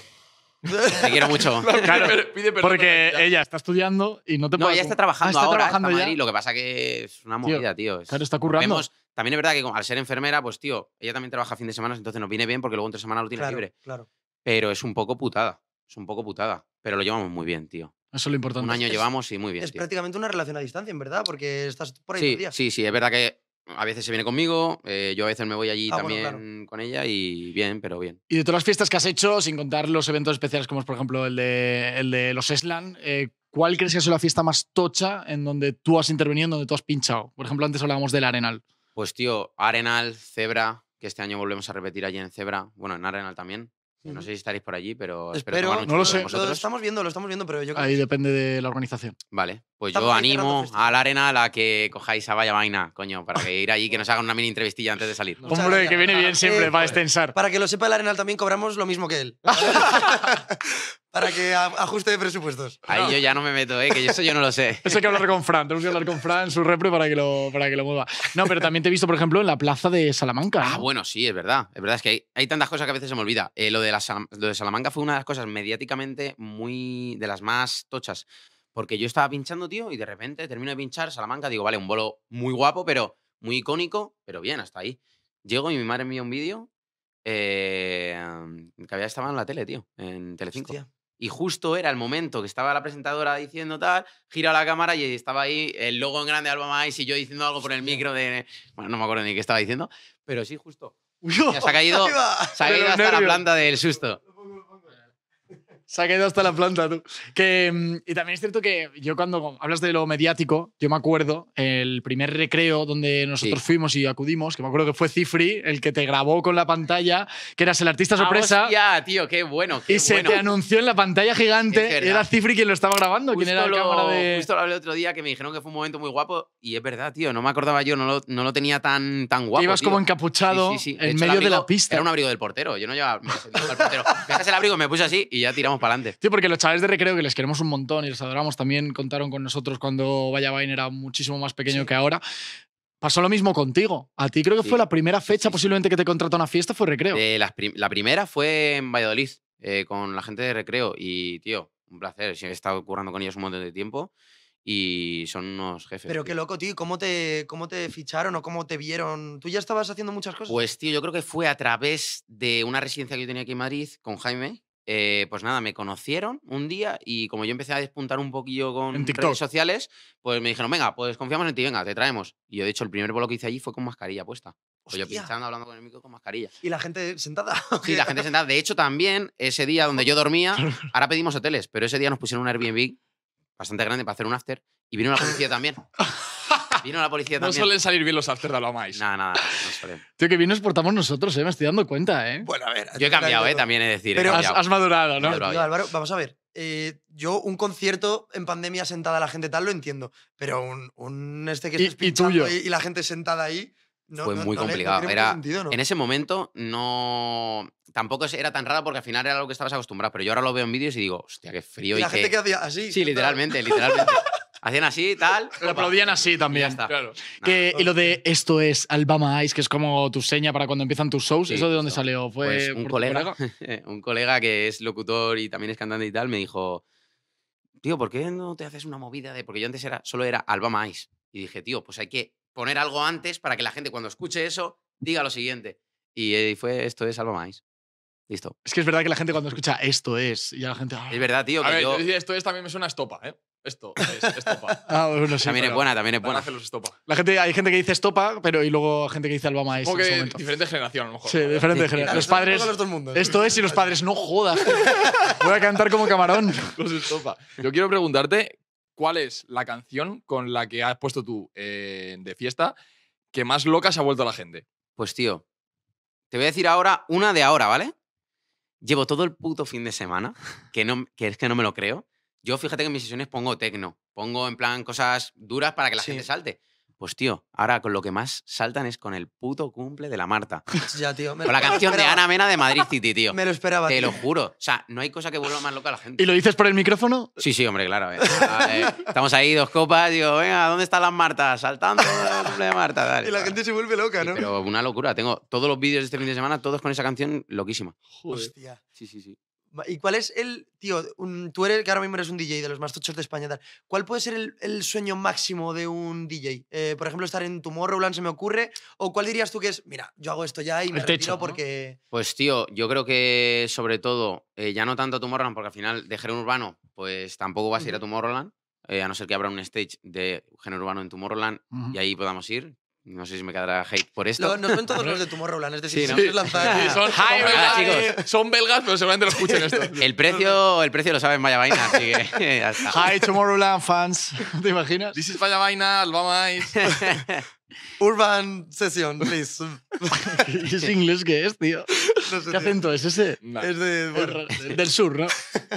B: Te quiero mucho. <laughs> claro, pide perdón, porque ella está estudiando y no te No, ella está ah, trabajando está trabajando está lo que pasa que es una movida, tío. claro, está currando. también es verdad que al ser enfermera, pues tío, ella también trabaja fin de semana, entonces nos viene bien porque luego entre semana lo tiene libre. Claro. Pero es un poco putada, es un poco putada, pero lo llevamos muy bien, tío.
A: Eso es lo
D: importante. Un
B: año llevamos y muy bien. Es
A: prácticamente una relación a distancia, en verdad, porque estás por ahí días. Sí,
B: sí, es verdad que a veces se viene conmigo, eh, yo a veces me voy allí ah, también con ella y bien, pero bien.
A: Y
D: de todas las fiestas que has hecho, sin contar los eventos especiales como es, por ejemplo, el de, el de los Eslan, eh, ¿cuál crees que ha sido la fiesta más tocha en donde tú has intervenido, en donde tú has pinchado? Por ejemplo, antes hablábamos del Arenal.
B: Pues tío, Arenal, Zebra, que este año volvemos a repetir allí en Zebra, bueno, en Arenal también. No sé si estaréis por allí, pero espero, no lo sé. Lo
D: estamos viendo, lo estamos viendo, pero yo Ahí depende de la organización.
B: Vale, pues yo animo a la arena a la que cojáis a vaya vaina, coño, para que ir allí que nos hagan una mini entrevistilla antes de salir. Hombre, que viene bien siempre para
A: extensar. Para que lo sepa el Arenal también cobramos lo mismo que él. <laughs> <laughs> para que ajuste de presupuestos.
B: Ahí yo ya no me meto, ¿eh? que eso yo no lo sé. Eso hay que hablar con
D: Fran, tenemos que hablar con Fran, su repre, para que, lo, para que lo mueva. No, pero también te he visto, por ejemplo, en la plaza de Salamanca.
B: Ah, bueno, sí, es verdad. Es verdad, es que hay, tantas cosas que a veces se me olvida. Eh, lo, de la, de Salamanca fue una de las cosas mediáticamente muy de las más tochas. Porque yo estaba pinchando, tío, y de repente termino de pinchar Salamanca, digo, vale, un bolo muy guapo, pero muy icónico, pero bien, hasta ahí. Llego y mi madre me envía un vídeo eh, que había estaba en la tele, tío, en Telecinco y justo era el momento que estaba la presentadora diciendo tal, gira la cámara y estaba ahí el logo en grande de Alba y yo diciendo algo por el micro de... Bueno, no me acuerdo ni qué estaba diciendo, pero sí, justo. <laughs> ya se ha caído, hasta la planta del susto.
D: Se ha quedado hasta la planta, tú. Que, mm, y también es cierto que yo cuando hablas de lo mediático, yo me acuerdo el primer recreo donde nosotros fuimos y acudimos, que me acuerdo que fue Cifri el que te grabó con la pantalla, que eras el artista ah, sorpresa. Ah,
B: tío, qué bueno, Y se te
D: anunció en la pantalla gigante, era Cifri quien lo estaba grabando, justo quien era la cámara de... Justo
B: lo hablé el otro día, que me dijeron que fue un momento muy guapo, y es verdad, tío, no me acordaba yo, no lo, no lo tenía tan, tan guapo, Ibas como encapuchado en medio de la pista. Era un abrigo del portero, yo no llevaba... Me el portero. el abrigo, me puse así y ya tiramos para Sí,
D: porque los chavales de recreo, que les queremos un montón y los adoramos, también contaron con nosotros cuando Vaya Vain era muchísimo más pequeño que ahora. Pasó lo mismo contigo. A ti creo que fue la primera fecha posiblemente que te contrató una fiesta fue recreo. Eh,
B: la, primera fue en Valladolid, eh, con la gente de recreo. Y, tío, un placer. He estado currando con ellos un montón de tiempo y son unos jefes. Pero qué loco,
A: tío. ¿Cómo te, ¿Cómo te ficharon o cómo te vieron? ¿Tú ya estabas haciendo muchas cosas?
B: Pues, tío, yo creo que fue a través de una residencia que yo tenía aquí en Madrid con Jaime, eh, pues nada, me conocieron un día y como yo empecé a despuntar un poquillo con redes sociales, pues me dijeron, venga, pues confiamos en ti, venga, te traemos. Y yo, de hecho, el primer bolo que hice allí fue con mascarilla puesta. Pues yo hablando con el micro con mascarilla. ¿Y
A: la gente sentada?
B: <laughs> Sí, la gente sentada. De hecho, también ese día donde yo dormía, <laughs> ahora pedimos hoteles, pero ese día nos pusieron un Airbnb bastante grande para hacer un after y vino la policía también. Vino la policía también. No suelen salir bien los after lo nada, no Tío, que
D: bien nos portamos nosotros, ¿eh? Me estoy dando cuenta, ¿eh?
B: Bueno, a ver. Yo he cambiado, ¿eh? También he decir. has, madurado, ¿no?
A: Álvaro, vamos a ver. Eh, yo un concierto en pandemia sentada la gente tal lo entiendo, pero un, un este que estás y, pinchando y, la gente sentada ahí
B: no, fue muy complicado. era, En ese momento no tampoco era tan raro porque al final era algo que estabas acostumbrado, pero yo ahora lo veo en vídeos y digo, hostia, qué frío y, y la gente que hacía así. Sí, literalmente, literalmente. <laughs> Hacían así, tal. Lo aplaudían así también. Y, está. Claro.
D: y lo de esto es Albama Ice, que es como tu seña para cuando empiezan tus shows, ¿eso de dónde salió? ¿Fue pues un colega,
B: <laughs> un colega que es locutor y también es cantante y tal, me dijo, tío, ¿por qué no te haces una movida de...? Porque yo antes era, solo era Albama Ice. Y dije, tío, pues hay que poner algo antes para que la gente cuando escuche eso diga lo siguiente. Y eh, fue, esto es Albama Ice. Listo. Es que es verdad que la gente cuando escucha esto es,
C: ya la gente. Ah". es verdad, tío. yo... esto es también me suena estopa, ¿eh? Esto es estopa. <laughs> Ah, también es buena,
B: también es buena. los estopa.
D: La gente, hay gente que dice estopa, pero y luego gente que dice albama diferente
B: generación, a lo mejor. Sí, diferente generación. Los padres. Esto es y los padres no jodas. <laughs>
D: Voy a cantar como camarón. Los
C: estopa. Yo quiero preguntarte cuál es la canción con la que has puesto tú eh, de fiesta que más loca se ha vuelto la gente. Pues tío,
B: te voy a decir ahora una de ahora, ¿vale? Llevo todo el puto fin de semana, que, no, que es que no me lo creo, yo fíjate que en mis sesiones pongo tecno, pongo en plan cosas duras para que la gente salte. Pues tío, ahora con lo que más saltan es con el puto cumple de la Marta. <laughs>
A: ya, tío. con la canción de Ana
B: Mena de <laughs> Madrid City, tío. Me lo
A: esperaba. Te lo
B: juro. O sea, no hay cosa que vuelva más loca a la gente. ¿Y lo dices por el micrófono? Sí, sí, hombre, claro. Eh. Ah, eh, estamos ahí, dos copas, digo, venga, ¿dónde están las Martas? Saltando el cumple de Marta, dale. Y la gente se vuelve loca, ¿no? pero una locura. Tengo todos los vídeos de este fin de semana, todos con esa canción loquísima. Hostia. Sí, sí, sí.
A: ¿Y cuál es el, tío, tú eres, que ahora mismo eres un DJ de los más tochos de España, ¿cuál puede ser el, sueño máximo de un DJ? Eh, por ejemplo, estar en Tomorrowland se me ocurre, o cuál dirías tú que es, mira, yo hago esto ya y me retiro porque...
B: Pues tío, yo creo que sobre todo, eh, ya no tanto Tomorrowland, porque al final de género urbano, pues tampoco vas a ir a Tomorrowland, eh, a no ser que abra un stage de género urbano en Tomorrowland y ahí podamos ir, no sé si me quedará hate por esto. No no son todos los de <laughs>
A: Tomorrowland, es decir, sí, Lanzar, Son, belgas, chicos.
B: son belgas, pero seguramente lo escuchen <laughs> esto. El precio, el precio lo saben Vaya Vaina, así que <laughs> Hi,
D: Tomorrowland fans. ¿Te imaginas? This is
C: Maya Vaina, Alabama Urban Session, please.
D: ¿Y inglés qué es, tío? ¿Qué acento es ese? Es de, del sur, ¿no?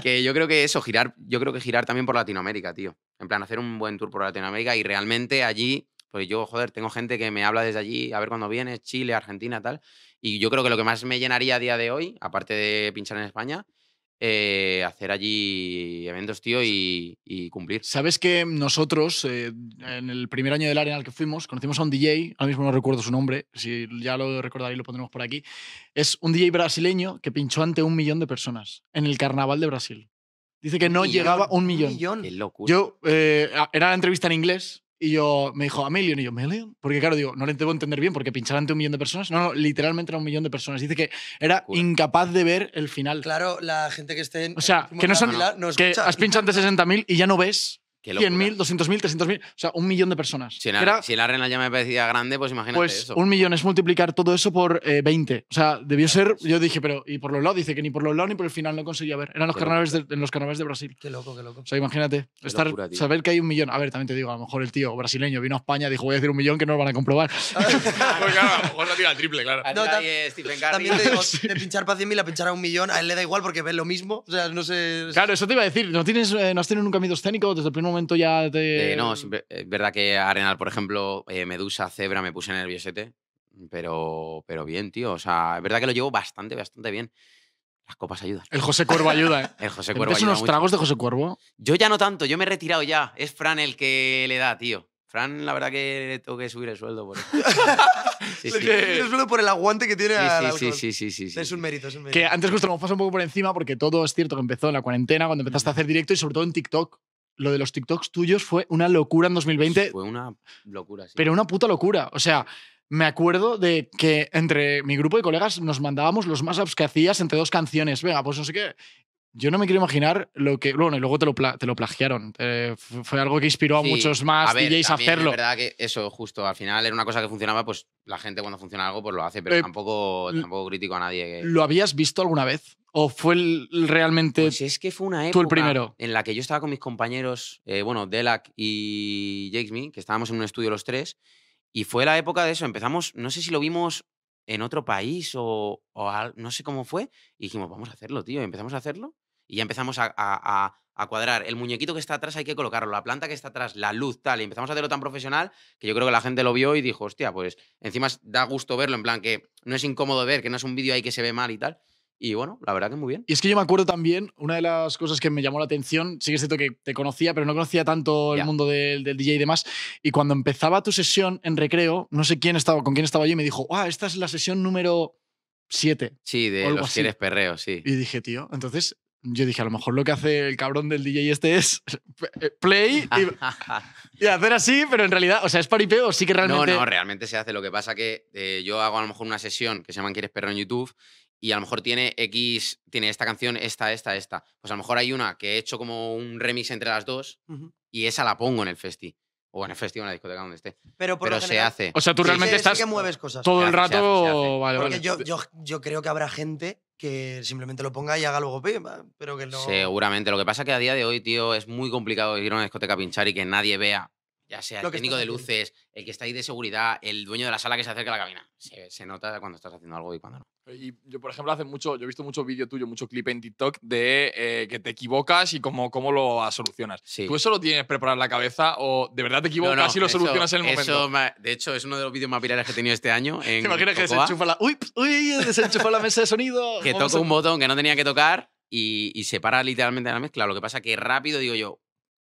B: Que yo creo que eso, girar, yo creo que girar también por Latinoamérica, tío. En plan, hacer un buen tour por Latinoamérica y realmente allí pues yo, joder, tengo gente que me habla desde allí, a ver cuándo viene, Chile, Argentina, tal. Y yo creo que lo que más me llenaría a día de hoy, aparte de pinchar en España, eh, hacer allí eventos, tío, y, cumplir.
D: Sabes que nosotros, eh, en el primer año del área en el que fuimos, conocimos a un DJ, ahora mismo no recuerdo su nombre, si ya lo recordaré lo pondremos por aquí. Es un DJ brasileño que pinchó ante un millón de personas en el carnaval de Brasil. Dice que no llegaba un millón. Yo, eh, era la entrevista en inglés y yo me dijo, a million. Y yo, ¿million? Porque claro, digo, no le debo entender bien porque pinchar ante un millón de personas. No, no, literalmente era un millón de personas. Dice que era incapaz de ver el final. Claro,
A: la gente que esté en. O sea,
D: que no son. que has pinchado ante 60.000 y ya no ves ¿100.000? ¿200.000? ¿300.000? o sea, un millón de personas. Si la
B: Arena ya me parecía grande, pues imagínate pues un
D: millón es multiplicar todo eso por 20. Eh, o sea, debió ser, yo dije, pero, y por los lados, dice que ni por los lados ni por el final no conseguía ver. Eran los carnavales de, los carnavales de Brasil. Qué loco, qué loco. O sea, imagínate, estar, saber que hay un millón. A ver, también te digo, a lo mejor el tío brasileño vino a España, y dijo, voy a decir un millón que no lo van a comprobar. <laughs> pues
C: claro, a lo mejor la tira triple, claro.
A: No, también te digo, <laughs> de pinchar para 100.000 a pinchar a un millón, a él le da igual porque ve lo mismo. O sea, no sé. Claro,
D: eso te iba a decir, no, tienes, eh, no has tenido nunca miedo escénico desde el primer momento momento ya eh, de... no, es
B: verdad que Arenal, por ejemplo, eh, Medusa, cebra me puse nerviosete. Pero, pero bien, tío. O sea, es verdad que lo llevo bastante, bastante bien. Las copas ayudan. El José Cuervo ayuda, ¿eh? <laughs> El José unos tragos de José Cuervo? Yo ya no tanto, yo me he retirado ya. Es Fran el que le da, tío. Fran, la verdad que le tengo que subir el sueldo por
D: <laughs> El
B: sueldo por el aguante que tiene sí, sí, sí, sí, Es un mérito, es un mérito. Que antes
D: justo pasa un poco por encima porque todo es cierto que empezó en la cuarentena, cuando empezaste a hacer directo y sobre todo en TikTok lo de los TikToks tuyos fue una locura en 2020. Fue una locura, sí. Pero una puta locura. O sea, me acuerdo de que entre mi grupo de colegas nos mandábamos los más que hacías entre dos canciones. Venga, pues no sé qué. Yo no me quiero imaginar lo que. Bueno, y luego te lo, plagiaron. Eh, fue algo que inspiró a muchos más a DJs a hacerlo. Es verdad
B: que eso, justo, al final era una cosa que funcionaba, pues la gente cuando funciona algo, pues lo hace, pero eh, tampoco, tampoco critico a nadie. ¿Lo
D: habías visto alguna vez? ¿O fue el, realmente pues
B: es que fue una época En la que yo estaba con mis compañeros, eh, bueno, Delac y Smith, que estábamos en un estudio los tres, y fue la época de eso. Empezamos, no sé si lo vimos en otro país o, o no sé cómo fue, y dijimos, vamos a hacerlo, tío, y empezamos a hacerlo, y ya empezamos a, a, a, cuadrar. El muñequito que está atrás hay que colocarlo, la planta que está atrás, la luz, tal, y empezamos a hacerlo tan profesional que yo creo que la gente lo vio y dijo, hostia, pues encima da gusto verlo, en plan que no es incómodo ver, que no es un vídeo ahí que se ve mal y tal. Y bueno, la verdad que muy bien.
D: Y es que yo me acuerdo también, una de las cosas que me llamó la atención, sí que es cierto que te conocía, pero no conocía tanto el mundo del, DJ y demás. Y cuando empezaba tu sesión en recreo, no sé quién estaba, con quién estaba yo, y me dijo, ah, esta es la sesión número 7. Sí, de los Quieres
B: perreo, sí.
D: Y dije, tío, entonces yo dije, a lo mejor lo que hace el cabrón del DJ este es <laughs> play
B: <laughs>
D: y, hacer así, pero en realidad,
B: o sea, es paripeo, sí que realmente... No, no, realmente se hace. Lo que pasa que eh, yo hago a lo mejor una sesión que se llama Quieres Perreo en YouTube y a lo mejor tiene X, tiene esta canción, esta, esta, esta. Pues a lo mejor hay una que he hecho como un remix entre las dos y esa la pongo en el festi. O en el festival, en la discoteca donde esté. Pero, Pero se hace. O sea, tú realmente estás. mueves cosas. Todo el rato. Yo, yo,
A: yo, creo que habrá gente que simplemente lo ponga y haga luego pero que
B: Seguramente. Lo que pasa es que a día de hoy, tío, es muy complicado ir a una discoteca a pinchar y que nadie vea ya sea el técnico de luces, el que está ahí de seguridad, el dueño de la sala que se acerca a la cabina. Se, nota cuando estás haciendo algo y cuando no.
C: Y yo, por ejemplo, hace mucho, yo he visto mucho vídeo tuyo, mucho clip en TikTok de eh, que te equivocas y cómo, cómo lo solucionas. ¿Tú eso lo tienes preparado en la cabeza o de verdad te equivocas y lo solucionas en el momento?
B: de hecho, es uno de los vídeos más virales que he tenido este año. <laughs> En ¿Te imaginas que desenchufa la,
D: uy, uy, la mesa de sonido? <laughs> Que toca un
B: botón que no tenía que tocar y, se para literalmente la mezcla. Lo que pasa que rápido digo yo,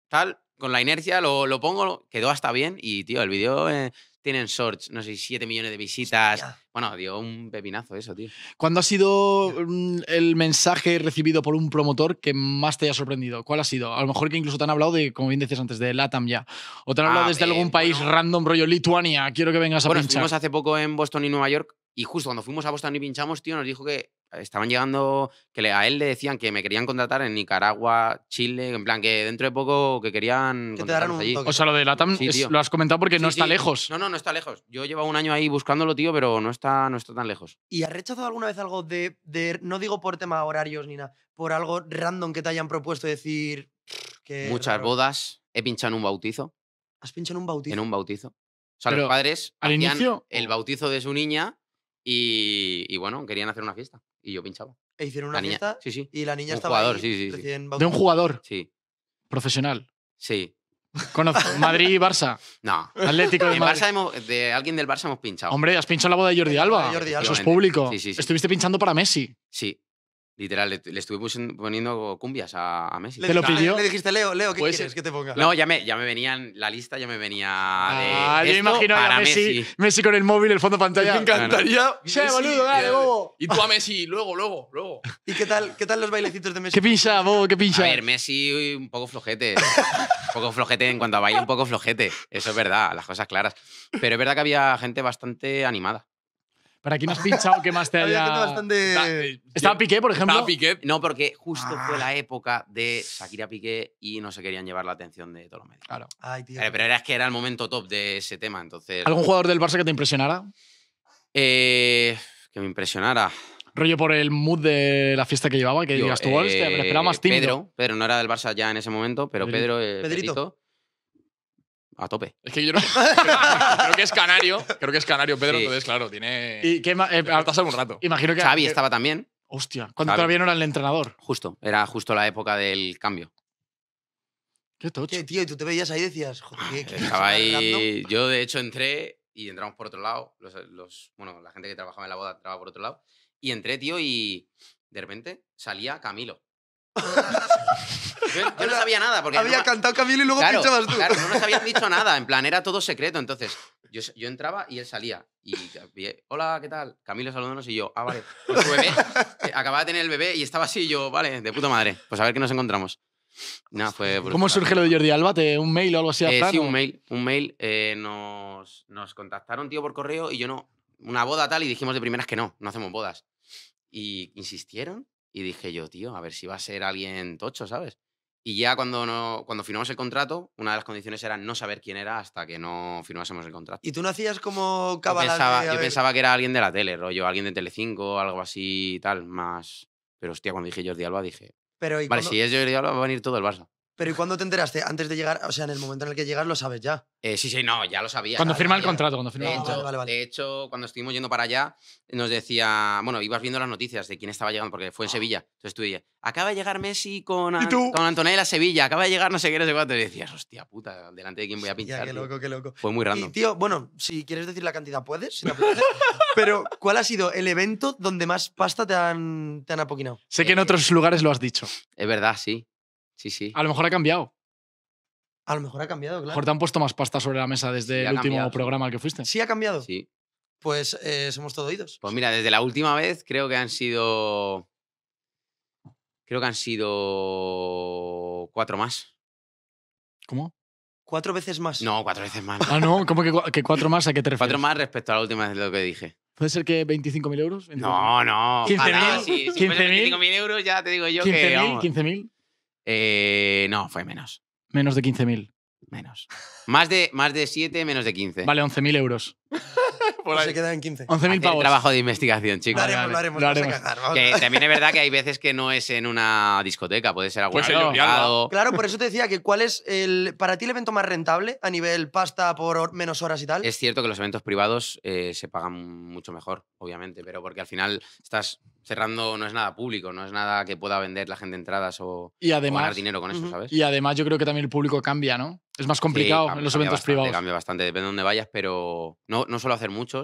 B: tal, con la inercia lo, lo pongo, quedó hasta bien y, tío, el vídeo eh, tiene en shorts, no sé, 7 millones de visitas. Bueno, dio un pepinazo eso, tío.
D: ¿Cuándo ha sido mm, el mensaje recibido por un promotor que más te haya sorprendido? ¿Cuál ha sido? A lo mejor que incluso te han hablado de, como bien dices antes, de LATAM ya. O te han hablado ah, desde
B: algún país random, rollo Lituania, quiero que vengas a pinchar. Bueno, estuvimos hace poco en Boston y Nueva York y justo cuando fuimos a Boston y pinchamos, tío, nos dijo que estaban llegando, que a él le decían que me querían contratar en Nicaragua, Chile, en plan que dentro de poco que querían que allí. O sea, lo de Latam lo has comentado porque no está lejos. No, no, no está lejos. Yo llevo un año ahí buscándolo, tío, pero no está, no está tan lejos.
A: ¿Y has rechazado alguna vez algo de, no digo por tema horarios ni nada, por algo random que te hayan propuesto decir que Muchas
B: bodas, he pinchado un bautizo. ¿Has pinchado un bautizo? En un bautizo. O sea, los padres al inicio el bautizo de su niña y bueno, querían hacer una fiesta y yo pinchaba. E hicieron una la
A: sí, sí. y la niña un estaba
B: jugador, De un
D: jugador. Sí. Profesional. Sí. <laughs> Madrid y Barça. No. Atlético de, Barça
B: de alguien del Barça hemos pinchado.
D: Hombre, has pinchado la boda de Jordi Alba. Jordi Alba. Eso es público. Estuviste pinchando para Messi. Sí.
B: Literal, le, estuve estuvimos poniendo cumbias a, Messi. ¿Te lo pidió? Le dijiste, Leo, Leo, ¿qué quieres que te ponga? No, ya me, ya me venían, la lista ya me venía ah, yo imagino a Messi, Messi, con el móvil, el fondo pantalla. Me encantaría. Sí, boludo, dale, bobo. Y tú a Messi, luego, luego, luego. ¿Y qué tal, qué tal los bailecitos de Messi?
D: ¿Qué pincha, bobo, qué pincha? A ver,
B: Messi un poco flojete. un poco flojete en cuanto a baile, un poco flojete. Eso es verdad, las cosas claras. Pero es verdad que había gente bastante animada.
D: ¿Para quién has pinchado ¿Qué más te <laughs> haya...? bastante... Eh, ¿Estaba Piqué, por ejemplo?
B: No, porque justo fue ah. la época de Shakira Piqué y no se querían llevar la atención de todos los medios. Claro. Eh, pero era, que era el momento top de ese tema, entonces... ¿Algún jugador
D: del Barça que te impresionara?
B: Eh, que me impresionara
D: rollo por el mood de la fiesta que llevaba, que Yo, digas tú, esperaba eh, más tímido. Pedro,
B: pero no era del Barça ya en ese momento, pero Pedro, Pedrito, a tope. Es que yo creo, <laughs>
C: creo,
B: que es canario. Creo que es canario, Pedro. Entonces, claro, tiene. Y que. Eh, un rato. Imagino que. Xavi estaba también. Hostia, cuando todavía no era el entrenador. Justo, era justo la época del cambio.
A: Qué tocho. tío, y tú te veías ahí y decías, Estaba ahí.
B: Yo, de hecho, entré y entramos por otro lado. Los, los, bueno, la gente que trabajaba en la boda trabajaba por otro lado. Y entré, tío, y de repente salía Camilo. <laughs> Yo, no sabía nada. Porque había cantado Camilo y luego pinchabas tú. Claro, no nos habían dicho <laughs> nada. En plan, era todo secreto. Entonces, yo, yo entraba y él salía. Y, hola, ¿qué tal? Camilo saludándonos y yo, ah, vale. bebé, <laughs> eh, acababa de tener el bebé y estaba así. Y yo, vale, de puta madre. Pues a ver qué nos encontramos. No, fue ¿Cómo surge lo de
D: Jordi Albate ¿Un mail o algo así? Eh, sí, un mail.
B: Un mail. Eh, nos, nos contactaron, tío, por correo y yo no. Una boda tal y dijimos de primeras que no, no hacemos bodas. Y insistieron y dije yo, tío, a ver si va a ser alguien tocho, ¿sabes? Y ya cuando, no, cuando firmamos el contrato, una de las condiciones era no saber quién era hasta que no firmásemos el contrato. ¿Y tú
A: no hacías como caballo. Yo pensaba,
B: que era alguien de la tele, rollo, alguien de Telecinco, algo así y tal, más... Pero hostia, cuando dije Jordi Alba dije... vale, si es Jordi Alba va a venir todo el Barça.
A: Pero ¿y cuándo te enteraste? Antes de llegar, o sea, en el momento en el que llegas lo sabes ya.
B: Eh, sí, sí, no, ya lo sabía. Cuando firma el contrato, cuando firma el contrato. Hecho, De hecho, cuando estuvimos yendo para allá, nos decía, bueno, ibas viendo las noticias de quién estaba llegando, porque fue en ah. Sevilla. Entonces tú dices, acaba de llegar Messi con, con Antonella a Sevilla, acaba de llegar no sé qué, es de cuánto. Y decías, hostia puta, delante de quién voy a pinchar. Ya, qué loco, qué loco. Fue muy random.
A: tío, bueno, si quieres decir la cantidad, puedes. Si <laughs>
B: Pero, ¿cuál ha sido
A: el evento donde más pasta te han, te han apoquinado? Sé que en eh, otros
D: lugares lo has dicho.
B: Es verdad, sí. Sí, sí.
D: A lo mejor ha cambiado.
A: A lo mejor ha cambiado, claro. A lo mejor te
D: han puesto más pasta sobre la mesa desde el último programa al que fuiste. Sí, ha cambiado. Sí.
A: Pues eh, somos todo oídos.
B: Pues mira, desde la última vez creo que han sido. Creo que han sido. cuatro más.
A: ¿Cómo? ¿Cuatro veces
B: más? No, cuatro veces más. <laughs> ah,
D: no, ¿cómo que, cuatro más? ¿A qué te refieres? Cuatro
B: más respecto a la última vez de lo que dije.
D: ¿Puede ser que 25.000 euros? no, no. ¿15.000 ¿15.000?
B: si euros ya te digo yo ¿15.000? Eh, no, fue menos.
D: Menos de 15.000.
B: Menos. Más de, más de 7, menos de 15. Vale, 11.000 euros. <laughs> Se queda en 15. 11.000 pavos. trabajo de investigación, chicos. Lo haremos, lo haremos. <laughs> también es verdad que hay veces que no es en una discoteca, puede ser algún pues claro. por
A: eso te decía que cuál es el, para ti el evento más rentable a nivel pasta por menos horas y tal.
B: Es cierto que los eventos privados eh, se pagan mucho mejor, obviamente, pero porque al final estás cerrando no es nada público, no es nada que pueda vender la gente entradas o, ganar dinero con eso, ¿sabes? Y
D: además yo creo que también el público cambia, ¿no? Es más complicado en los eventos privados. Cambia
B: bastante, depende de dónde vayas, pero no, no suelo hacer mucho,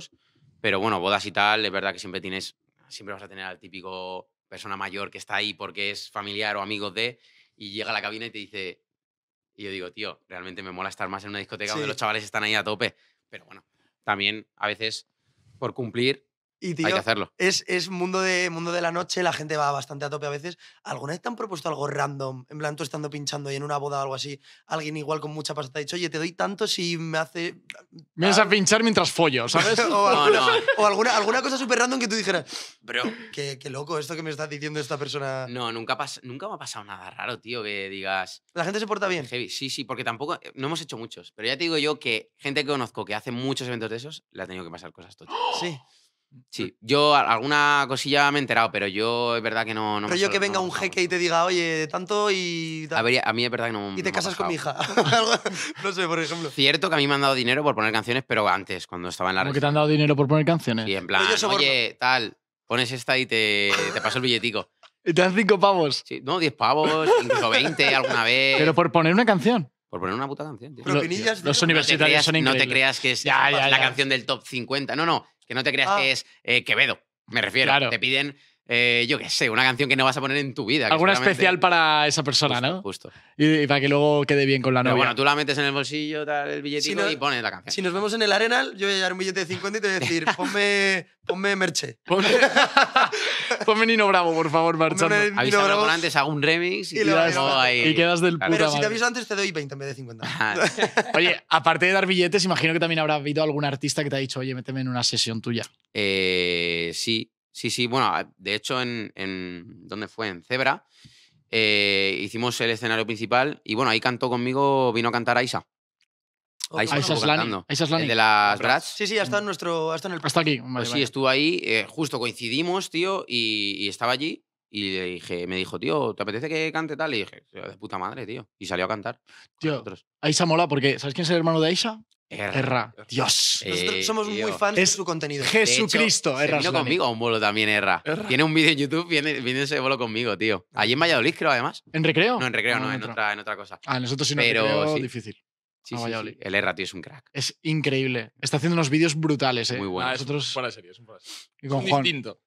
B: pero bueno, bodas y tal, es verdad que siempre tienes, siempre vas a tener al típico persona mayor que está ahí porque es familiar o amigo de, y llega a la cabina y te dice, y yo digo, tío, realmente me mola estar más en una discoteca donde los chavales están ahí a tope, pero bueno, también a veces por cumplir y tío, Hay que hacerlo.
A: Es, es mundo, de, mundo de la noche, la gente va bastante a tope a veces. ¿Alguna vez te han propuesto algo random? En plan, tú estando pinchando y en una boda o algo así, alguien igual con mucha pasta ha dicho, oye, te doy tanto si me hace. Me vas a
D: pinchar mientras follo, ¿sabes? <laughs> o,
A: alguna, alguna, cosa súper random que tú dijeras, bro, <laughs> qué, loco esto que me está diciendo esta persona.
B: No, nunca, pasa, nunca me ha pasado nada raro, tío, que digas. La gente se porta bien. Heavy. Sí, sí, porque tampoco. Eh, no hemos hecho muchos, pero ya te digo yo que gente que conozco que hace muchos eventos de esos, le ha tenido que pasar cosas tochas. Sí. Mm. Sí, yo alguna cosilla me he enterado, pero yo es verdad que no. no pero yo que venga
A: un jeque y te diga, oye,
B: tanto y. A, mí es verdad que no. Y te casas con mi
A: hija. <laughs>
B: <laughs> no sé, por ejemplo. Cierto que a mí me han dado dinero por poner canciones, pero antes, cuando estaba en la. ¿Cómo que te han
D: dado dinero por poner canciones?
B: Y en plan, oye, tal, pones esta y te, te paso el billetico. <laughs> ¿Y te dan cinco pavos? Sí, no, diez pavos, incluso veinte alguna vez. Pero por poner una canción. Por poner una puta canción. los, universitarios no son increíbles. No te creas que es la canción del top 50. No, no. Que no te creas que ah. es eh, Quevedo. Me refiero. Claro. Te piden eh, yo qué sé, una canción que no vas a poner en tu vida. Alguna especial
D: para esa persona, ¿no? Justo. Y, para que luego quede bien con la novia. bueno,
B: tú la metes en el bolsillo, tal, el billetito y pones la canción. Si nos vemos en el Arenal, yo voy a llevar un billete de 50 y te voy a decir, <laughs> ponme, ponme Merche. <laughs> Ponme, Nino Bravo, por favor, marchando. Avísame Bravo. antes,
A: hago un remix y, quedas, del puto Pero si te aviso antes, te doy 20 en vez de 50.
D: <laughs> Ah. oye, aparte de dar billetes, imagino que también habrá habido algún artista que te ha dicho, oye, méteme en una sesión tuya.
B: Eh, sí, Sí, sí, bueno, de hecho, en, en ¿dónde fue? En Zebra. Eh, hicimos el escenario principal y bueno, ahí cantó conmigo, vino a cantar a Isa ¿A de las Brats. Sí, sí, hasta
A: en, nuestro, hasta en el... Hasta aquí.
D: Pues sí,
B: estuvo ahí, eh, justo coincidimos, tío, y, estaba allí y le dije, me dijo, tío, ¿te apetece que cante tal? Y dije, de puta madre, tío. Y salió a cantar.
D: Tío, Aisa mola porque, ¿sabes quién es el hermano de Aisa?
B: Erra. Dios. Eh, somos muy fans de
A: su contenido.
D: Jesucristo, Erra. Vino conmigo
B: a un vuelo también, Erra. Tiene un vídeo en YouTube, viene, viene, ese vuelo conmigo, tío. Allí en Valladolid, creo, además. ¿En recreo? No, en recreo, ah, no, en, otra. en otra cosa. Ah, nosotros sí, Pero, recreo, difícil. El Erra, tío, es un crack.
D: Es increíble. Está haciendo unos vídeos brutales, eh. Muy ah, bueno. nosotros...
B: un con un Juan.
A: distinto.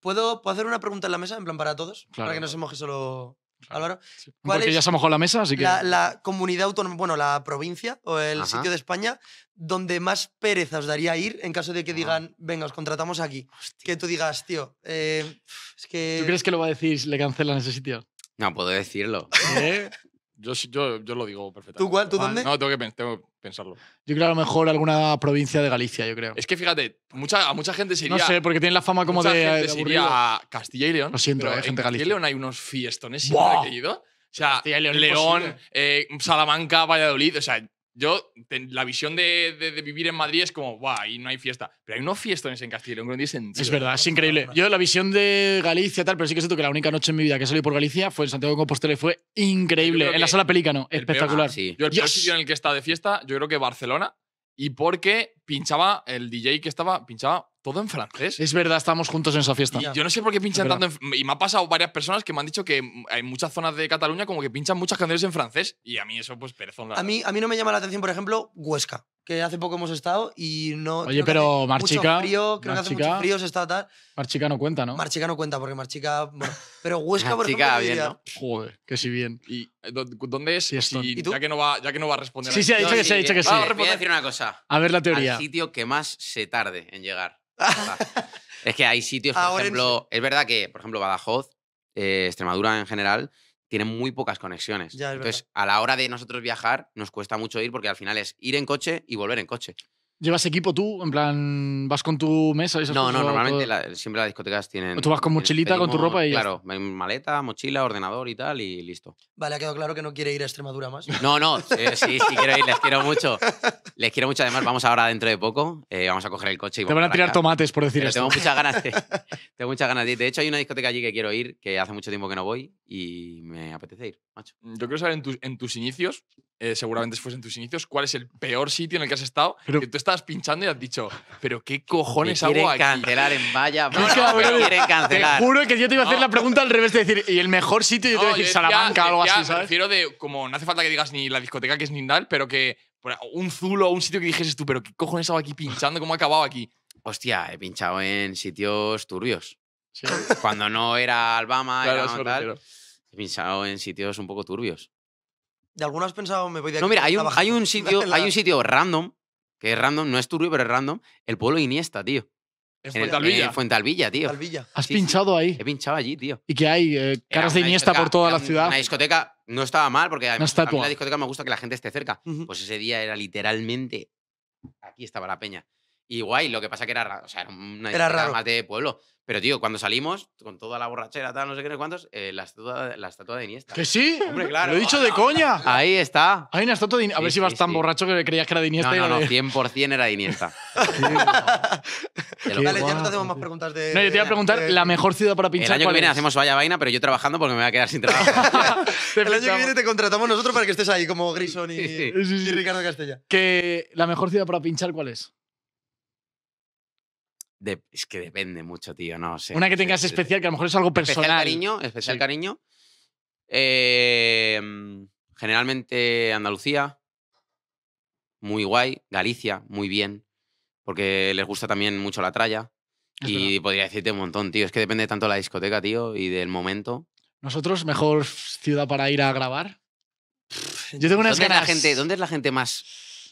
A: ¿Puedo, ¿Puedo hacer una pregunta en la mesa, en plan para todos? Para que no se moje solo Álvaro. Porque ya se ha la mesa, así que... La, comunidad autónoma, bueno, la provincia o el sitio de España donde más pereza os daría ir en caso de que digan, venga, os contratamos aquí. Que tú digas, tío, eh, es que... ¿Tú crees
D: que lo va a decir le cancelan ese sitio?
C: No, puedo decirlo. ¿Eh? Yo, yo, yo lo digo perfectamente. ¿Tú cuál? ¿Tú dónde? No, tengo que, pensarlo.
D: Yo creo a lo mejor alguna provincia de Galicia, yo creo.
C: Es que fíjate, mucha, a mucha gente se iría. No sé, porque
D: tienen la fama como de. gente se a
C: Castilla y León. Lo siento, hay eh, gente en Castilla y León hay unos fiestones siempre O sea, León, eh, Salamanca, Valladolid. O sea, yo, la visión de, vivir en Madrid es como, guau, y no hay fiesta. Pero hay unos fiestones en Castilla un Es verdad, es
D: increíble. Yo, la visión de Galicia, tal, pero sí que siento que la única noche en mi vida que salí por Galicia fue en Santiago de Compostela y fue increíble. En la sala Pelícano, espectacular. sí. Yo, el peor
C: sitio en el que está de fiesta, yo creo que Barcelona. Y porque pinchaba, el DJ que estaba, pinchaba todo en francés.
D: Es verdad, estamos juntos en esa fiesta. yo no
C: sé por qué pinchan tanto Y me ha pasado varias personas que me han dicho que hay muchas zonas de Cataluña como que pinchan muchas canciones en francés. Y a mí eso, pues, perezón. A mí, a mí no me llama la atención, por ejemplo, Huesca,
A: que hace poco hemos estado y no. Oye, pero Marchica. frío, creo que hace mucho frío, se está tal. Marchica no cuenta, ¿no? Marchica no cuenta, porque Marchica. pero Huesca, por ejemplo. Marchica, bien, ¿no?
C: Joder, que si bien.
B: ¿Y eh, dónde es? Ya, que no va, ya que no va a responder. Sí, sí, ha dicho que sí, ha dicho que sí. Voy a decir una cosa. A ver la teoría. El sitio que más se tarde en llegar. <laughs> es que hay sitios, por ejemplo, es verdad que, por ejemplo, Badajoz, eh, Extremadura en general, tiene muy pocas conexiones. Entonces, a la hora de nosotros viajar, nos cuesta mucho ir porque al final es ir en coche y volver en coche.
D: ¿Llevas equipo tú? En plan, ¿vas con tu mesa? no, no, normalmente
B: siempre las discotecas tienen... tú vas con mochilita, con tu ropa y Claro, maleta, mochila, ordenador y tal, y listo.
A: Vale, ha quedado claro que no quiere ir a Extremadura más.
B: No, no, eh, sí, sí quiero ir, les quiero mucho. Les quiero mucho, además, vamos ahora dentro de poco, eh, vamos a coger el coche y Te van a tirar tomates, por decir eso. Tengo <laughs> muchas ganas de, tengo muchas ganas de ir. De hecho, hay una discoteca allí que quiero ir, que hace mucho tiempo que no voy, y me apetece ir, macho. Yo quiero saber, en tus inicios, eh, seguramente seguramente en tus inicios, ¿cuál es el peor sitio en el
C: que has estado? que tú estabas pinchando y has dicho, ¿pero qué cojones hago aquí? cancelar en vaya, quieren cancelar. Te juro que yo te iba a hacer la
D: pregunta al revés, de decir, ¿y el mejor sitio? Yo te iba a decir Salamanca o algo así,
C: Prefiero de, como, no hace falta que digas ni la discoteca que es Nindal, pero que un zulo un sitio que dijeses
B: tú, ¿pero qué cojones hago aquí
C: pinchando? ¿Cómo ha acabado aquí?
B: Hostia, he pinchado en sitios turbios. Sí. Cuando no era Alabama, era tal, he pinchado en sitios un poco turbios. De has pensado me voy de aquí. No, mira, hay un, sitio, hay un <laughs> sitio random, que es random, no es turbio, pero es random, el pueblo de Iniesta, tío. En Fuentalvilla. En tío.
D: Has pinchado ahí. He pinchado allí, tío. Y que hay eh, caras de Iniesta por toda la ciudad. Una discoteca
B: no estaba mal, porque a mí la discoteca me gusta que la gente esté cerca. Pues ese día era literalmente. Aquí estaba la peña. Y guay, lo que pasa que era raro. O sea, era una era más de pueblo. Pero, tío, cuando salimos, con toda la borrachera, tal, no sé qué, no sé cuántos, eh, la, estatua, la estatua de Iniesta.
D: ¿Que sí?
A: Hombre,
B: claro. Lo he
D: dicho de ah, coña. Ahí está. Hay una estatua de Iniesta. A ver si vas tan borracho que creías que era de Iniesta. No, no, no
B: 100% era de Iniesta. Dale, <laughs> ya
A: no te hacemos más preguntas de... No, yo te iba
D: a preguntar la mejor ciudad para pinchar. El año que viene
B: hacemos vaya vaina, pero yo trabajando porque me voy a quedar sin <laughs> trabajo.
A: el año que viene te contratamos nosotros para que estés ahí como Grison y, y Ricardo Castella.
D: Que la mejor ciudad para pinchar, ¿cuál es?
B: es que depende mucho, tío, no sé. Una que tengas especial, que a lo mejor es algo personal. Especial cariño, especial cariño. Em, generalmente Andalucía, muy guay. Galicia, muy bien, porque les gusta también mucho la tralla. y podría decirte un montón, tío. Es que depende tanto de la discoteca, tío, y del momento.
D: ¿Nosotros, mejor ciudad para
B: ir a grabar?
D: Yo tengo una ¿Dónde gente, ¿Dónde
B: es la gente más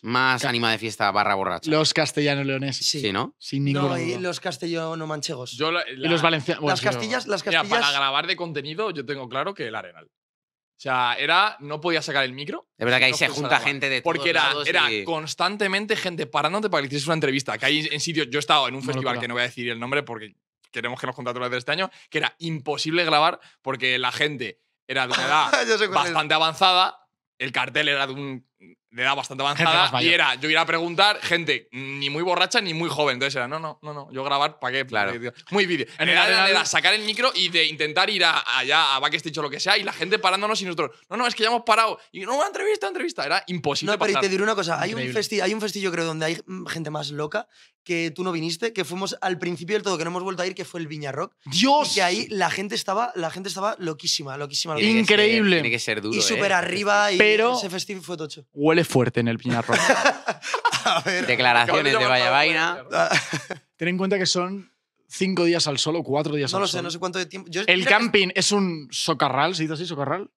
B: más ánima de fiesta barra borracha. Los castellano leoneses Sí. ¿no? Sin ningún No,
C: los castellano-manchegos. Y los valencianos. Las castillas, las para grabar de contenido, yo tengo claro que el Arenal. O sea, era. No podía sacar el micro. Es verdad que ahí se junta gente de todos Porque era, era constantemente gente parándote para que le hicieses una entrevista. Que hay en sitios. Yo he estado en un festival que no voy a decir el nombre porque queremos que nos contraten de este año, que era imposible grabar porque la gente era de una <laughs> edad bastante avanzada. El cartel era de un de edad bastante avanzada y era, yo ir a preguntar, gente ni muy borracha ni muy joven. Entonces era, no, no, no, no yo grabar, ¿para qué? Claro. Muy vídeo. En edad era, sacar el micro y de intentar ir allá a backstage o lo que sea y la gente parándonos y nosotros, no, no, es que ya hemos parado. Y no, una entrevista, entrevista. Era imposible. No, pero te diré una
A: cosa, hay un, festi hay un festillo, creo, donde hay mm, gente más loca que tú no viniste, que fuimos al principio del todo, que no hemos vuelto a ir, que fue el Viña Rock. ¡Dios! que ahí la gente estaba, la gente estaba loquísima, loquísima. Increíble. tiene que
B: ser duro. Y ¿eh? súper arriba este pero ese
A: festival fue tocho
D: fuerte en el piñarro.
A: <laughs> Declaraciones de vaya vaina. <laughs> Ten
D: en cuenta que son cinco días al sol o cuatro días al sol. No lo sé, no sé
A: cuánto de tiempo. el camping
D: es un socarral, ¿se dice así? ¿Socarral?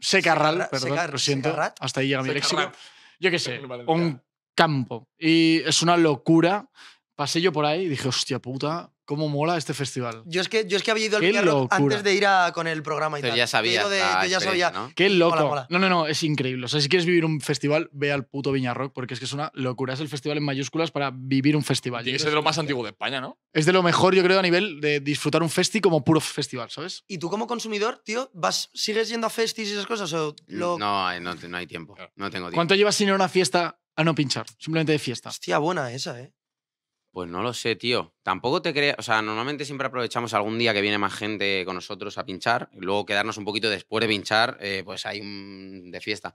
D: Secarral, perdón, lo siento. Hasta ahí llega mi léxico. Yo qué sé, <laughs> un campo. Y es una locura. Pasé yo por ahí y dije, hostia puta, cómo mola este festival.
A: Yo es que, yo es que había ido al Viñarrock antes de ir con el programa y ya ya sabía.
D: Qué loco. No, no, no, es increíble. O sea, si quieres vivir un festival, ve al puto Viñarrock, porque es que es una locura. Es el festival en mayúsculas para vivir un festival. y es de lo más antiguo de España, ¿no? Es de lo mejor, yo creo, a nivel de disfrutar un festi como puro festival, ¿sabes?
A: Y tú como consumidor, tío, vas, ¿sigues yendo a festis
B: y esas
D: cosas? No,
B: no, hay tiempo. No tengo tiempo. ¿Cuánto llevas
D: sin ir a una fiesta a no pinchar?
A: Simplemente de fiesta. Hostia, buena esa, ¿eh?
B: Pues no lo sé, tío. Tampoco te creas, o sea, normalmente siempre aprovechamos algún día que viene más gente con nosotros a pinchar, y luego quedarnos un poquito después de pinchar, eh, pues hay un de fiesta.